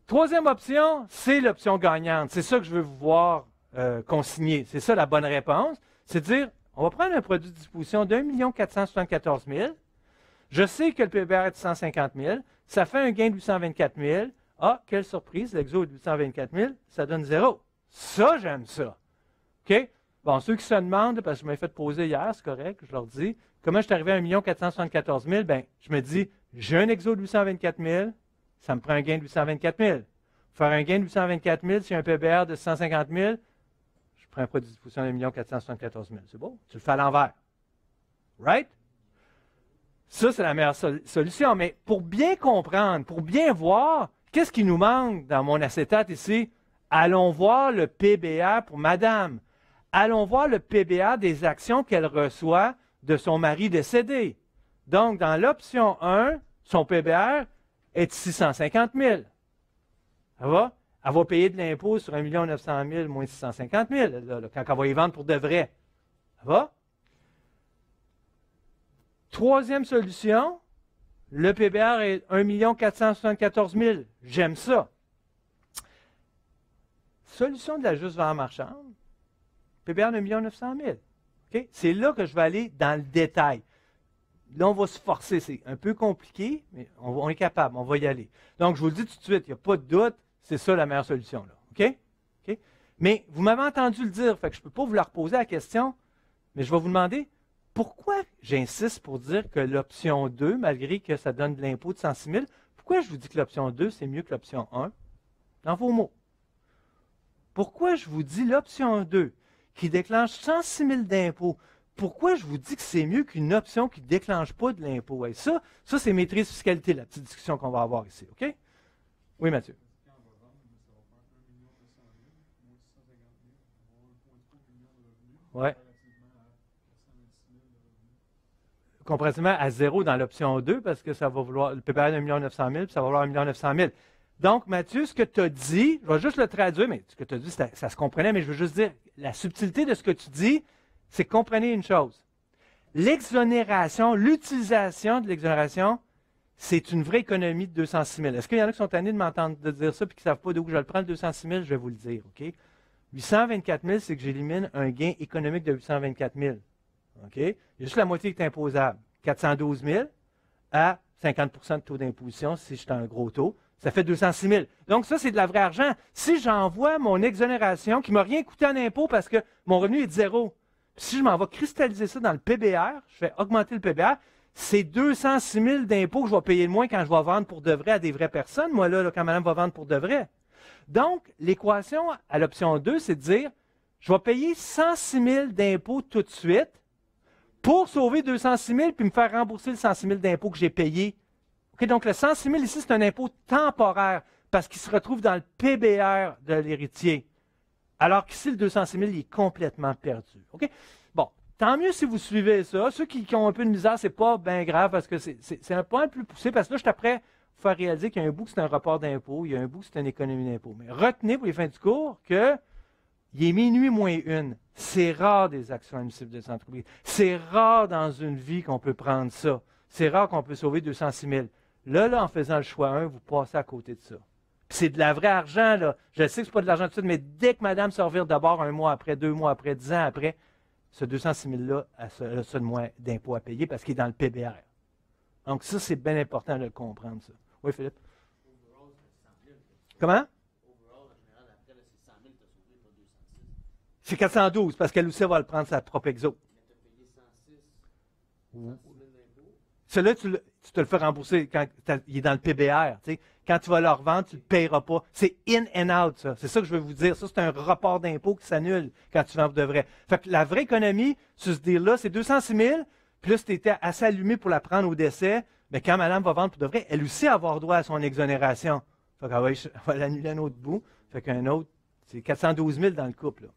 Troisième option, c'est l'option gagnante. C'est ça que je veux vous voir euh, consigner. C'est ça la bonne réponse. C'est dire, on va prendre un produit de disposition de soixante quatorze mille Je sais que le PBR est de 150 mille Ça fait un gain de 824 mille ah, quelle surprise, l'exo de 824 000, ça donne zéro. Ça, j'aime ça. OK? Bon, ceux qui se demandent, parce que je m'ai fait poser hier, c'est correct, je leur dis, comment je suis arrivé à 1 474 000? Bien, je me dis, j'ai un exo de 824 000, ça me prend un gain de 824 000. Faire un gain de 824 000, sur un PBR de 150 000, je prends un produit de de 1 474 000. C'est beau, tu le fais à l'envers. Right? Ça, c'est la meilleure solution. Mais pour bien comprendre, pour bien voir, Qu'est-ce qui nous manque dans mon acétate ici? Allons voir le PBA pour madame. Allons voir le PBA des actions qu'elle reçoit de son mari décédé. Donc, dans l'option 1, son PBA est de 650 000. Ça va? Elle va payer de l'impôt sur 1 900 000 moins 650 000 quand elle va y vendre pour de vrai. Ça va? Troisième solution, le PBR est 1 474 000. J'aime ça. Solution de la juste valeur marchande, PBR de 1 900 000. C'est là que je vais aller dans le détail. Là, on va se forcer. C'est un peu compliqué, mais on, est capable. On va y aller. Donc, je vous le dis tout de suite, il n'y a pas de doute. C'est ça la meilleure solution. Là. OK? Mais vous m'avez entendu le dire, que je ne peux pas vous la reposer la question, mais je vais vous demander, pourquoi j'insiste pour dire que l'option 2, malgré que ça donne de l'impôt de 106 000, pourquoi je vous dis que l'option 2, c'est mieux que l'option 1? Dans vos mots. Pourquoi je vous dis l'option 2, qui déclenche 106 000 d'impôts, pourquoi je vous dis que c'est mieux qu'une option qui ne déclenche pas de l'impôt? Et ça, ça c'est maîtrise fiscalité, la petite discussion qu'on va avoir ici, OK? Oui, Mathieu. Ouais. comparativement à zéro dans l'option 2, parce que ça va vouloir le PPA de 1 900 000, ça va vouloir 1 900 000. Donc, Mathieu, ce que tu as dit, je vais juste le traduire, mais ce que tu as dit, ça, se comprenait, mais je veux juste dire, la subtilité de ce que tu dis, c'est comprenez une chose. L'exonération, l'utilisation de l'exonération, c'est une vraie économie de 206 000. Est-ce qu'il y en a qui sont tannés de m'entendre dire ça et qui ne savent pas d'où je le prends, le 206 000, je vais vous le dire, OK? 824 000, c'est que j'élimine un gain économique de 824 000. OK? Juste la moitié qui est imposable. 412 000 à 50 de taux d'imposition si je suis un gros taux. Ça fait 206 000. Donc, ça, c'est de la vraie argent. Si j'envoie mon exonération qui ne m'a rien coûté en impôt parce que mon revenu est de zéro, si je m'en vais cristalliser ça dans le PBR, je vais augmenter le PBR, c'est 206 000 d'impôts que je vais payer le moins quand je vais vendre pour de vrai à des vraies personnes, moi, là, là quand madame va vendre pour de vrai. Donc, l'équation à l'option 2, c'est de dire, je vais payer 106 000 d'impôts tout de suite pour sauver 206 000 puis me faire rembourser le 106 000 d'impôts que j'ai payé. donc, le 106 000 ici, c'est un impôt temporaire parce qu'il se retrouve dans le PBR de l'héritier. Alors qu'ici, le 206 000, il est complètement perdu. Bon, tant mieux si vous suivez ça. Ceux qui, ont un peu de misère, c'est pas bien grave parce que c'est un point plus poussé parce que là, je t'apprends à faire réaliser qu'il y a un bout c'est un report d'impôt, il y a un bout c'est une économie d'impôt. Mais retenez pour les fins du cours que il est minuit moins une. C'est rare des actions de centre entreprises. C'est rare dans une vie qu'on peut prendre ça. C'est rare qu'on peut sauver 206 000. Là, là, en faisant le choix 1, vous passez à côté de ça. C'est de la vraie argent, là. Je sais que ce n'est pas de l'argent de suite, mais dès que madame se revire d'abord un mois après, deux mois après, dix ans après, ce 206 000-là a ça de moins d'impôts à payer parce qu'il est dans le PBR. Donc, ça, c'est bien important de comprendre, ça. Oui, Philippe? Comment? C'est 412, parce qu'elle aussi va le prendre sa propre exo. Celui-là, tu, te le fais rembourser quand il est dans le PBR. Quand tu vas le revendre, tu ne le payeras pas. C'est in and out, ça. C'est ça que je veux vous dire. Ça, c'est un report d'impôt qui s'annule quand tu vends de vrai. la vraie économie sur ce deal-là, c'est 206 000. Plus tu étais assez allumé pour la prendre au décès. Mais quand madame va vendre pour de vrai, elle aussi avoir droit à son exonération. Fait ah va, l'annuler un autre bout. Fait qu'un autre, c'est 412 000 dans le couple. Là.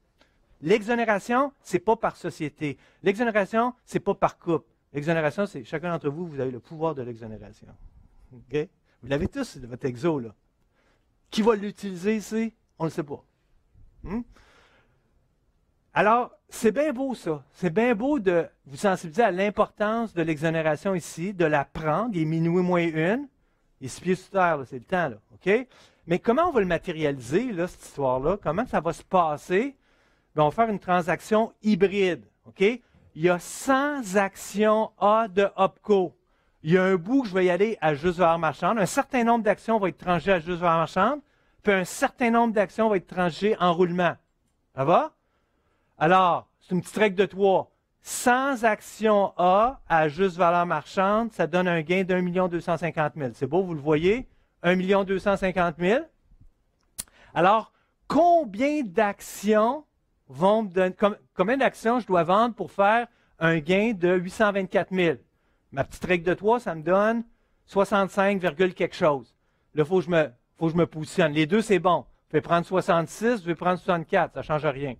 L'exonération, c'est pas par société. L'exonération, c'est pas par couple. L'exonération, c'est chacun d'entre vous, vous avez le pouvoir de l'exonération. Vous l'avez tous, votre exo, là. Qui va l'utiliser ici? On ne le sait pas. Hmm? Alors, c'est bien beau ça. C'est bien beau de vous sensibiliser à l'importance de l'exonération ici, de la prendre. et est moins une. Il six pieds terre, c'est le temps. Là, Mais comment on va le matérialiser, là, cette histoire-là? Comment ça va se passer? Ben, on va faire une transaction hybride. OK? Il y a 100 actions A de OPCO. Il y a un bout que je vais y aller à juste valeur marchande. Un certain nombre d'actions vont être tranchées à juste valeur marchande, puis un certain nombre d'actions va être tranchées en roulement. Ça va? Alors, c'est une petite règle de trois. 100 actions A à juste valeur marchande, ça donne un gain d'un million deux cent cinquante mille. C'est beau, vous le voyez? Un million deux cent cinquante mille. Alors, combien d'actions vont me combien d'actions je dois vendre pour faire un gain de 824 000? Ma petite règle de 3, ça me donne 65, quelque chose. Là, il faut, que je me, faut je me positionne. Les deux, c'est bon. Je vais prendre 66, je vais prendre 64, ça ne change rien.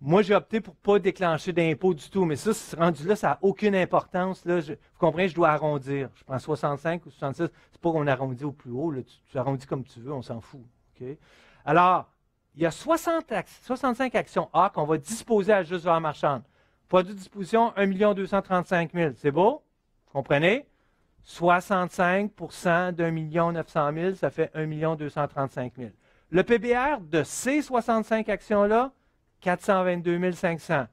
Moi, j'ai opté pour ne pas déclencher d'impôt du tout, mais ça, ce rendu-là, ça n'a aucune importance. Là. vous comprenez, je dois arrondir. Je prends 65 ou 66, c'est pas qu'on arrondit au plus haut, Tu, arrondis comme tu veux, on s'en fout. Alors, il y a 60 65 actions A qu'on va disposer à juste valeur marchande. Produit de disposition, 1 235 000. C'est beau? Vous comprenez? 65 d'un 1 900 000, ça fait 1 235 000. Le PBR de ces 65 actions-là, 422 500.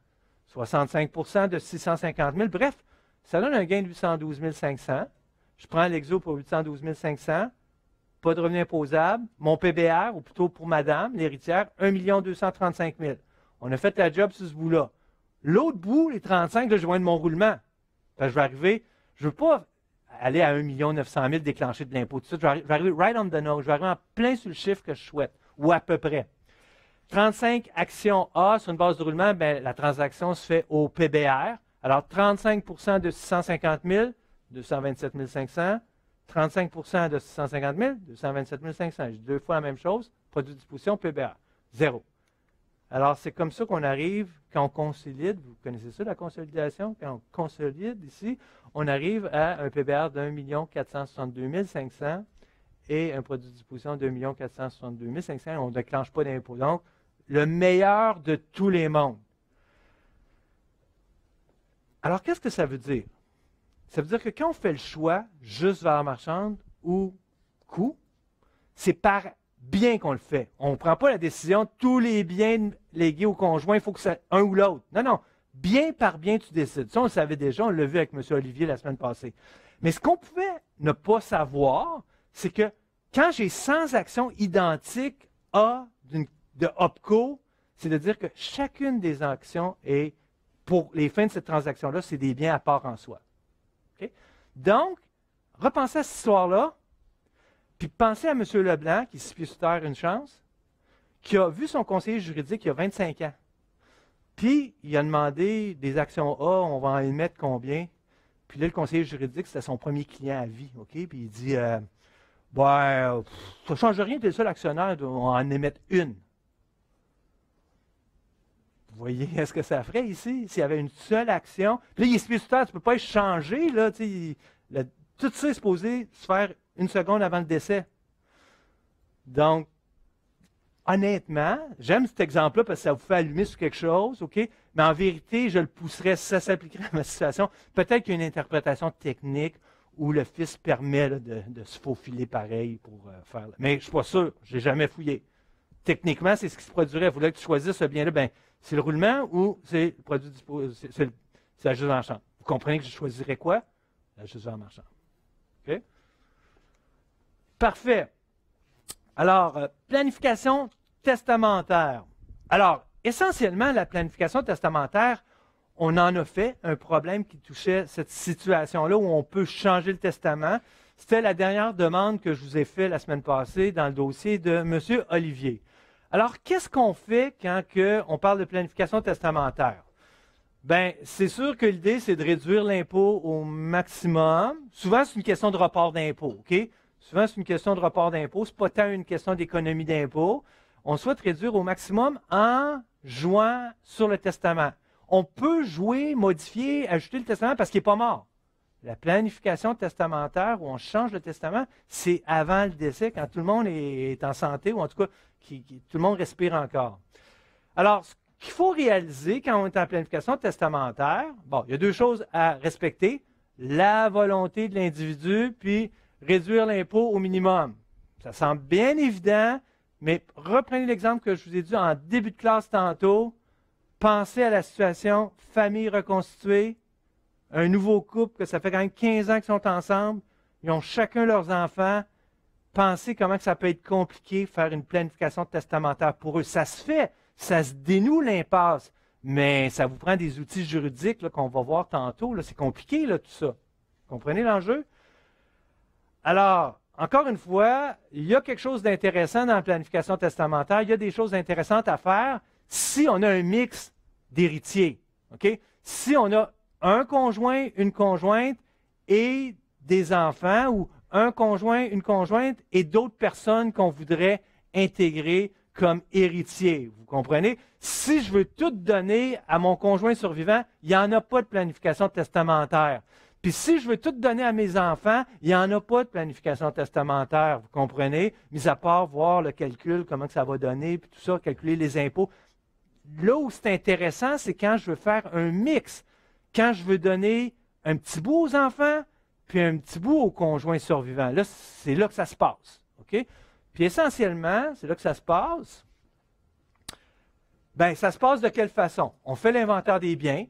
65 de 650 000. Bref, ça donne un gain de 812 500. Je prends l'exo pour 812 500 pas de revenu imposable. Mon PBR, ou plutôt pour madame, l'héritière, 1 235 000. On a fait la job sur ce bout-là. L'autre bout, les 35, je vais de mon roulement. je vais arriver, je ne veux pas aller à 1 900 000 déclencher de l'impôt. Je, vais arriver, right on the note. Je vais arriver en plein sur le chiffre que je souhaite, ou à peu près. 35 actions A sur une base de roulement, ben, la transaction se fait au PBR. Alors, 35 de 650 000, 227 500. 35 de 650 000, 227 500. J'ai deux fois la même chose. Produit de disposition, PBA, zéro. Alors, c'est comme ça qu'on arrive, quand on consolide, vous connaissez ça, la consolidation, quand on consolide ici, on arrive à un PBR 1 462 500 et un produit de disposition de 1 462 500. On ne déclenche pas d'impôt. Donc, le meilleur de tous les mondes. Alors, qu'est-ce que ça veut dire? Ça veut dire que quand on fait le choix juste valeur marchande ou coût, c'est par bien qu'on le fait. On ne prend pas la décision tous les biens légués au conjoint, il faut que c'est un ou l'autre. Non, non. Bien par bien, tu décides. Ça, on le savait déjà, on l'a vu avec M. Olivier la semaine passée. Mais ce qu'on pouvait ne pas savoir, c'est que quand j'ai 100 actions identiques à de OPCO, c'est-à-dire que chacune des actions est, pour les fins de cette transaction-là, c'est des biens à part en soi. Donc, repensez à cette histoire-là, puis pensez à M. Leblanc, qui se sur terre une chance, qui a vu son conseiller juridique il y a 25 ans. Puis, il a demandé des actions A, on va en émettre combien? Puis là, le conseiller juridique, c'était son premier client à vie, OK? Puis il dit, euh, ça ne change rien, tu es le seul actionnaire, on en émettre une vous voyez ce que ça ferait ici, s'il y avait une seule action. Puis là, il est tu ne peux pas être changé là, tout ça est supposé se faire une seconde avant le décès. Donc, honnêtement, j'aime cet exemple-là parce que ça vous fait allumer sur quelque chose, OK? Mais en vérité, je le pousserais, ça s'appliquerait à ma situation. Peut-être qu'il y a une interprétation technique où le fils permet de, se faufiler pareil pour euh, faire. Mais je ne suis pas sûr, je n'ai jamais fouillé. Techniquement, c'est ce qui se produirait. Vous voulez que tu choisisses ce bien-là, bien c'est le roulement ou c'est le produit c'est la en Vous comprenez que je choisirais quoi? La en marchand. OK? Parfait. Alors, euh, planification testamentaire. Alors, essentiellement, la planification testamentaire, on en a fait un problème qui touchait cette situation-là où on peut changer le testament. C'était la dernière demande que je vous ai faite la semaine passée dans le dossier de M. Olivier. Alors, qu'est-ce qu'on fait quand on parle de planification testamentaire? Bien, c'est sûr que l'idée, c'est de réduire l'impôt au maximum. Souvent, c'est une question de report d'impôt, OK? Souvent, c'est une question de report d'impôt. Ce n'est pas tant une question d'économie d'impôt. On souhaite réduire au maximum en jouant sur le testament. On peut jouer, modifier, ajouter le testament parce qu'il n'est pas mort. La planification testamentaire où on change le testament, c'est avant le décès, quand tout le monde est en santé ou en tout cas, qui, tout le monde respire encore. Alors, ce qu'il faut réaliser quand on est en planification testamentaire, bon, il y a deux choses à respecter la volonté de l'individu, puis réduire l'impôt au minimum. Ça semble bien évident, mais reprenez l'exemple que je vous ai dit en début de classe tantôt. Pensez à la situation famille reconstituée, un nouveau couple, que ça fait quand même 15 ans qu'ils sont ensemble, ils ont chacun leurs enfants, pensez comment que ça peut être compliqué faire une planification testamentaire pour eux. Ça se fait, ça se dénoue l'impasse, mais ça vous prend des outils juridiques qu'on va voir tantôt. C'est compliqué tout ça. Comprenez l'enjeu? Alors, encore une fois, il y a quelque chose d'intéressant dans la planification testamentaire, il y a des choses intéressantes à faire si on a un mix d'héritiers. Si on a un conjoint, une conjointe et des enfants ou un conjoint, une conjointe et d'autres personnes qu'on voudrait intégrer comme héritiers. Vous comprenez? Si je veux tout donner à mon conjoint survivant, il n'y en a pas de planification testamentaire. Puis si je veux tout donner à mes enfants, il n'y en a pas de planification testamentaire, vous comprenez? Mis à part voir le calcul, comment ça va donner, puis tout ça, calculer les impôts. Là où c'est intéressant, c'est quand je veux faire un mix quand je veux donner un petit bout aux enfants, puis un petit bout aux conjoints survivants. Là, c'est là que ça se passe. OK? Puis essentiellement, c'est là que ça se passe. Bien, ça se passe de quelle façon? On fait l'inventaire des biens.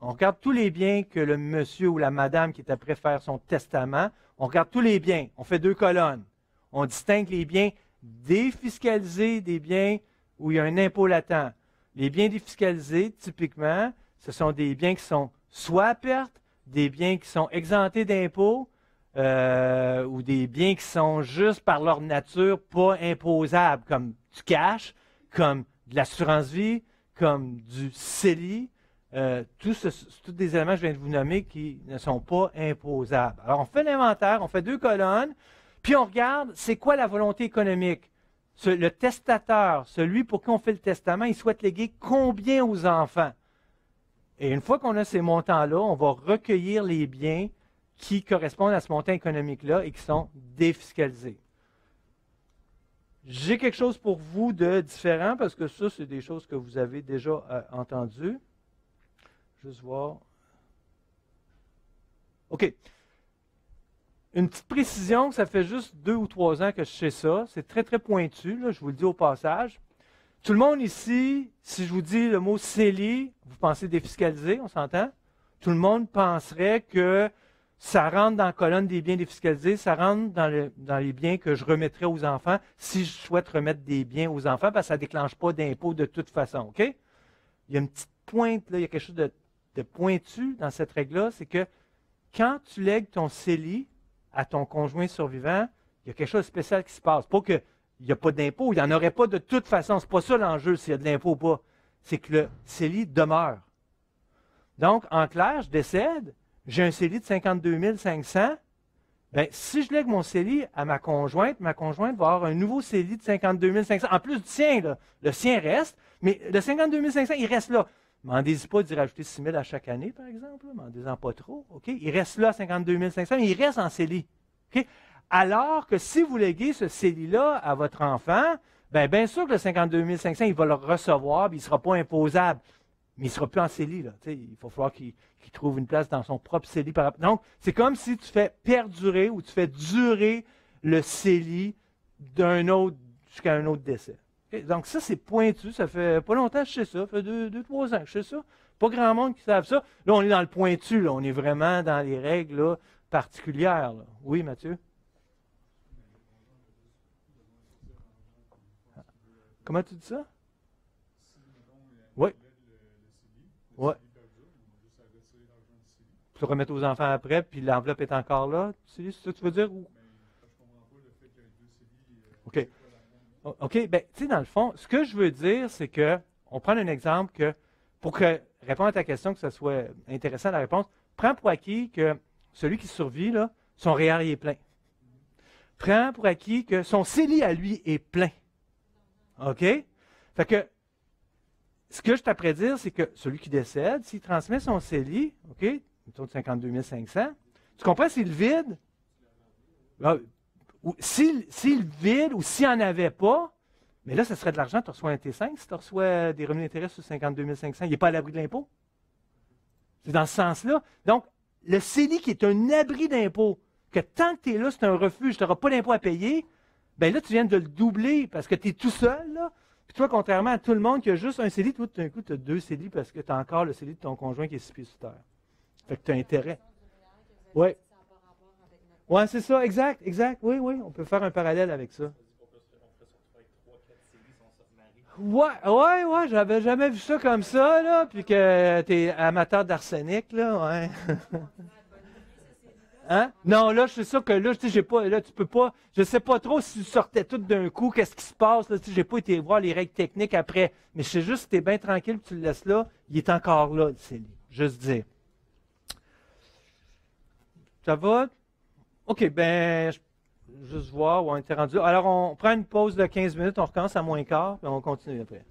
On regarde tous les biens que le monsieur ou la madame qui est après faire son testament, on regarde tous les biens. On fait deux colonnes. On distingue les biens défiscalisés des biens où il y a un impôt latent. Les biens défiscalisés, typiquement, ce sont des biens qui sont soit à perte, des biens qui sont exemptés d'impôts, euh, ou des biens qui sont juste par leur nature pas imposables, comme du cash, comme de l'assurance-vie, comme du CELI. Euh, tous des éléments que je viens de vous nommer qui ne sont pas imposables. Alors, on fait l'inventaire, on fait deux colonnes, puis on regarde c'est quoi la volonté économique. le testateur, celui pour qui on fait le testament, il souhaite léguer combien aux enfants? Et une fois qu'on a ces montants-là, on va recueillir les biens qui correspondent à ce montant économique-là et qui sont défiscalisés. J'ai quelque chose pour vous de différent parce que ça, c'est des choses que vous avez déjà euh, entendues. Juste voir. OK. Une petite précision, ça fait juste deux ou trois ans que je sais ça. C'est très, très pointu, je vous le dis au passage. Tout le monde ici, si je vous dis le mot CELI, vous pensez défiscaliser, on s'entend? Tout le monde penserait que ça rentre dans la colonne des biens défiscalisés, ça rentre dans, les biens que je remettrai aux enfants si je souhaite remettre des biens aux enfants, parce que ça ne déclenche pas d'impôt de toute façon, OK? Il y a une petite pointe, là, il y a quelque chose de, pointu dans cette règle-là, c'est que quand tu lègues ton CELI à ton conjoint survivant, il y a quelque chose de spécial qui se passe. pour que il n'y a pas d'impôt. Il n'y en aurait pas de toute façon. Ce n'est pas ça l'enjeu s'il y a de l'impôt ou pas. C'est que le CELI demeure. Donc, en clair, je décède, j'ai un CELI de 52 500. Ben, si je lègue mon CELI à ma conjointe, ma conjointe va avoir un nouveau CELI de 52 500. En plus du sien, le sien reste, mais le 52 500, il reste là. M'en désire pas d'y rajouter 6 000 à chaque année, par exemple. M'en désire pas trop. OK? Il reste là, 52 500, mais il reste en CELI. OK alors que si vous léguez ce CELI-là à votre enfant, ben, bien, sûr que le 52 500, il va le recevoir, il ne sera pas imposable. Mais il ne sera plus en CELI. il va falloir qu'il trouve une place dans son propre CELI. Donc, c'est comme si tu fais perdurer ou tu fais durer le CELI d'un autre jusqu'à un autre décès. Donc, ça, c'est pointu. Ça fait pas longtemps que je sais ça. Ça fait deux, trois ans que je sais ça. Pas grand monde qui savent ça. Là, on est dans le pointu. On est vraiment dans les règles particulières. Oui, Mathieu? Comment tu dis ça? Oui. Oui. Tu le remettre aux enfants après, puis l'enveloppe est encore là. C'est ça que tu veux dire? Ou... OK. OK, ben, tu sais, dans le fond, ce que je veux dire, c'est que, on prend un exemple que, pour que répondre à ta question, que ce soit intéressant la réponse, prends pour acquis que celui qui survit, là, son réel est plein. Prends pour acquis que son CELI à lui est plein. OK? Fait que ce que je t'apprends dire, c'est que celui qui décède, s'il transmet son CELI, OK, autour de 52 500, tu comprends s'il vide? Ah, s'il vide ou s'il n'y en avait pas, mais là, ce serait de l'argent, tu reçois un T5 si tu reçois des revenus d'intérêt sur 52 500. Il n'est pas à l'abri de l'impôt. C'est dans ce sens-là. Donc, le CELI qui est un abri d'impôt, que tant que tu es là, c'est un refuge, tu n'auras pas d'impôt à payer, ben là, tu viens de le doubler parce que tu es tout seul, là. Puis toi, contrairement à tout le monde qui a juste un CELI, toi, tout d'un coup, tu as deux CELI parce que tu as encore le CELI de ton conjoint qui est six pieds Fait que tu as intérêt. Oui. Oui, c'est ça, exact, exact. Oui, oui, on peut faire un parallèle avec ça. Ouais, ouais, ouais, j'avais jamais vu ça comme ça, là, puis que es amateur d'arsenic, là, ouais. Hein? Non, là, je suis sûr que là, tu sais, pas, là, tu peux pas, je sais pas trop si tu sortais tout d'un coup, qu'est-ce qui se passe, là, j'ai pas été voir les règles techniques après, mais je sais juste que t'es bien tranquille, tu le laisses là, il est encore là, c'est juste dire. Ça va? OK, ben, je, juste voir où on était rendu. Alors, on prend une pause de 15 minutes, on recommence à moins quart, puis on continue après.